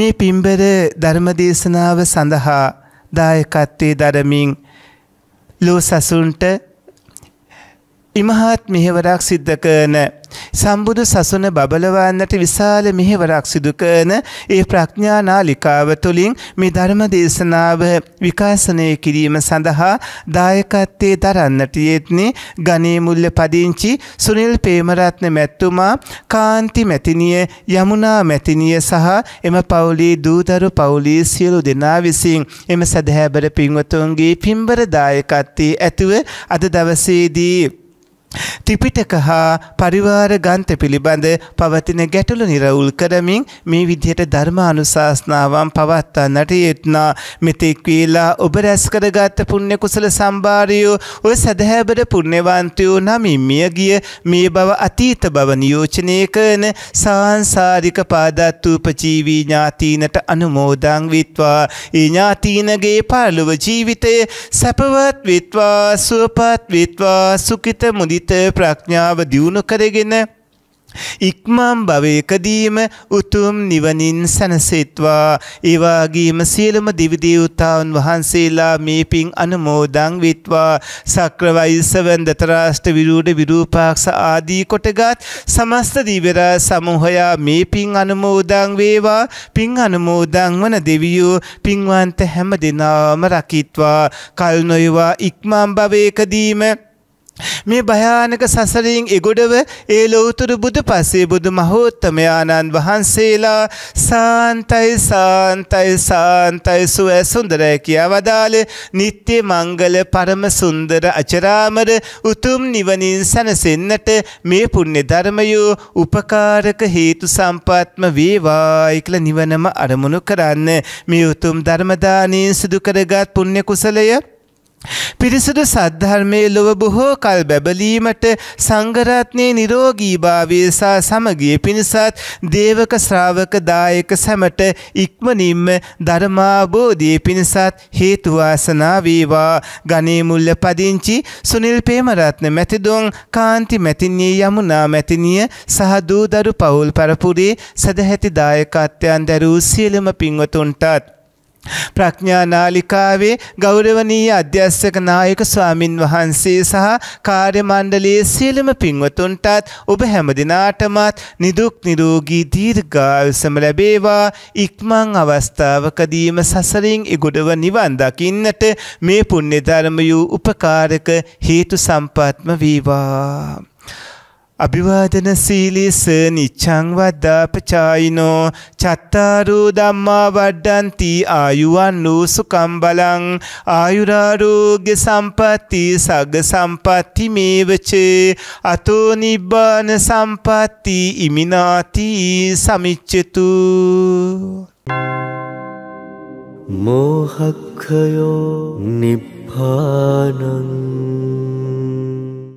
මේ පින්බර ධර්මදේශනාව සඳහා දායකත්වයේ දරමින් ලෝ සසුන්ට ඉමහත් මෙහෙවරක් සිද්ධ කරන සම්බුදු සසුන බබලවන්නට විශාල මෙහෙවරක් සිදු කරන ඒ ප්‍රඥානාලිකාව තුළින් මේ ධර්ම දේශනාව විකාශනය කිරීම සඳහා දායකත්වයේ දරන්නට යෙත්නේ ගණේ මුල්ල පදිංචි සුනිල් ප්‍රේමරත්න මැතිතුමා කාන්ති මැතිනිය යමුනා මැතිනිය සහ එම පවුලේ දූදරු පවුලේ සියලු දෙනා විසින් එම සදහැබර පින්වතුන්ගේ පින්බර දායකත්වයේ ඇතුව අද දවසේදී ත්‍රිපිටක හා පරිවාර ගන්ත පිළිබඳ පවතින ගැටලු නිරවුල් කරමින් මේ විදිහට ධර්මානුශාසනාවන් පවත්වන්නට යෙත්නා මෙතෙක් වේලා ඔබ රැස්කරගත් පුණ්‍ය කුසල සම්භාරයෝ ඔය සදහැබර පුණ්‍යවන්තයෝ නමින් මියගිය මේ බව අතීත බව නියෝජනය කරන සාංසාරික පාදත්ූපජීවී ඥාතීනට අනුමෝදන් විත්වා ඒ ඥාතීනගේ පරලොව ජීවිතය සැපවත් විත්වා සුවපත් විත්වා සුඛිත මුදි හිත ප්‍රඥාව දියුණු කරගෙන ඉක්මම් භවයකදීම උතුම් නිවනින් සැනසෙත්වා ඒවාගේම සියලුම දිවිදීවතාවන් වහන්සේලා මේ පින් අනුමෝදං විත්වා සක්‍රවයිසවන්දතරාෂ්ට විරූඩ විරූපාක්ෂ ආදී කොටගත් සමස්ත දිවරා සමූහයා මේ පින් අනුමෝදං වේවා පින් අනුමෝදං වන දෙවියෝ පින්වන්ත හැම දෙනාම රකිත්වා කල් නොයවා ඉක්මම් භවයකදීම මේ භයානක සසරින් එගොඩව ඒ ලෝතුරු බුදු පසේ බුදු මහෝත්තමයාණන් වහන්සේලා සාන්තයි සාන්තයි සාන්තයි සුවය සුන්දරය කියා වදාළ නිත්‍ය මංගල පරම සුන්දර අචරාමර උතුම් නිවනින් සැනසෙන්නට මේ පුණ්‍ය ධර්මයෝ උපකාරක හේතු සම්පත්ම වේවායි කියලා නිවනම අරමුණු කරන්න මේ උතුම් ධර්මදානයෙන් සිදු කරගත් පුණ්‍ය කුසලය පිරිසට සද්ධර්මය ලොව බොහෝ කල් බැබලීමට සංගරත්නය නිරෝගීභාවය සහ සමගිය පිණිසත් දේවක ශ්‍රාවක දායක සැමට ඉක්මනින්ම ධර්මාබෝධය පිණිසත් හේතුවාසනා වේවා ගනේමුල්ල පදිංචි සුනිල් පේමරත්න මැතිදොන් කාන්ති මැතිනී යමුනා මැතිනිය සහ දූදරු පවුල් පරපුරේ සදැහැති දායකත්වයන් දැරූ සියලම පින්වතුන්ටත් ප්‍රඥා නාලිකාවේ ගෞරවනීය අධ්‍යස්සක නායක ස්වාමින් වහන්සේ සහ කාර්ය මණ්ඩලයේ සියලුම පින්වතුන්ටත් ඔබ හැම දිනාටමත් නිදුක් නිරෝගී දීර්ඝායුෂම ලැබේවා ඉක්මන් අවස්ථාවකදීම සසරින් ඉගොඩව නිවන් දකින්නට මේ පුණ්‍ය ධර්මය උපකාරක හේතු සම්පත්ම වේවා අභිවාදන සීලිස නිච්ඡං වද්දාපචායිනෝ චත්තාරෝ ධම්මා වඩ්ඩಂತಿ ආයුවන්නෝ සුකම් බලං ආයුරාෝග්‍ය සම්පatti සග්ග සම්පatti මේවච අතෝ නිබ්බාන සම්පatti ඉමිනාති සමිච්ඡතු මෝහක්ඛයෝ නිබ්බානං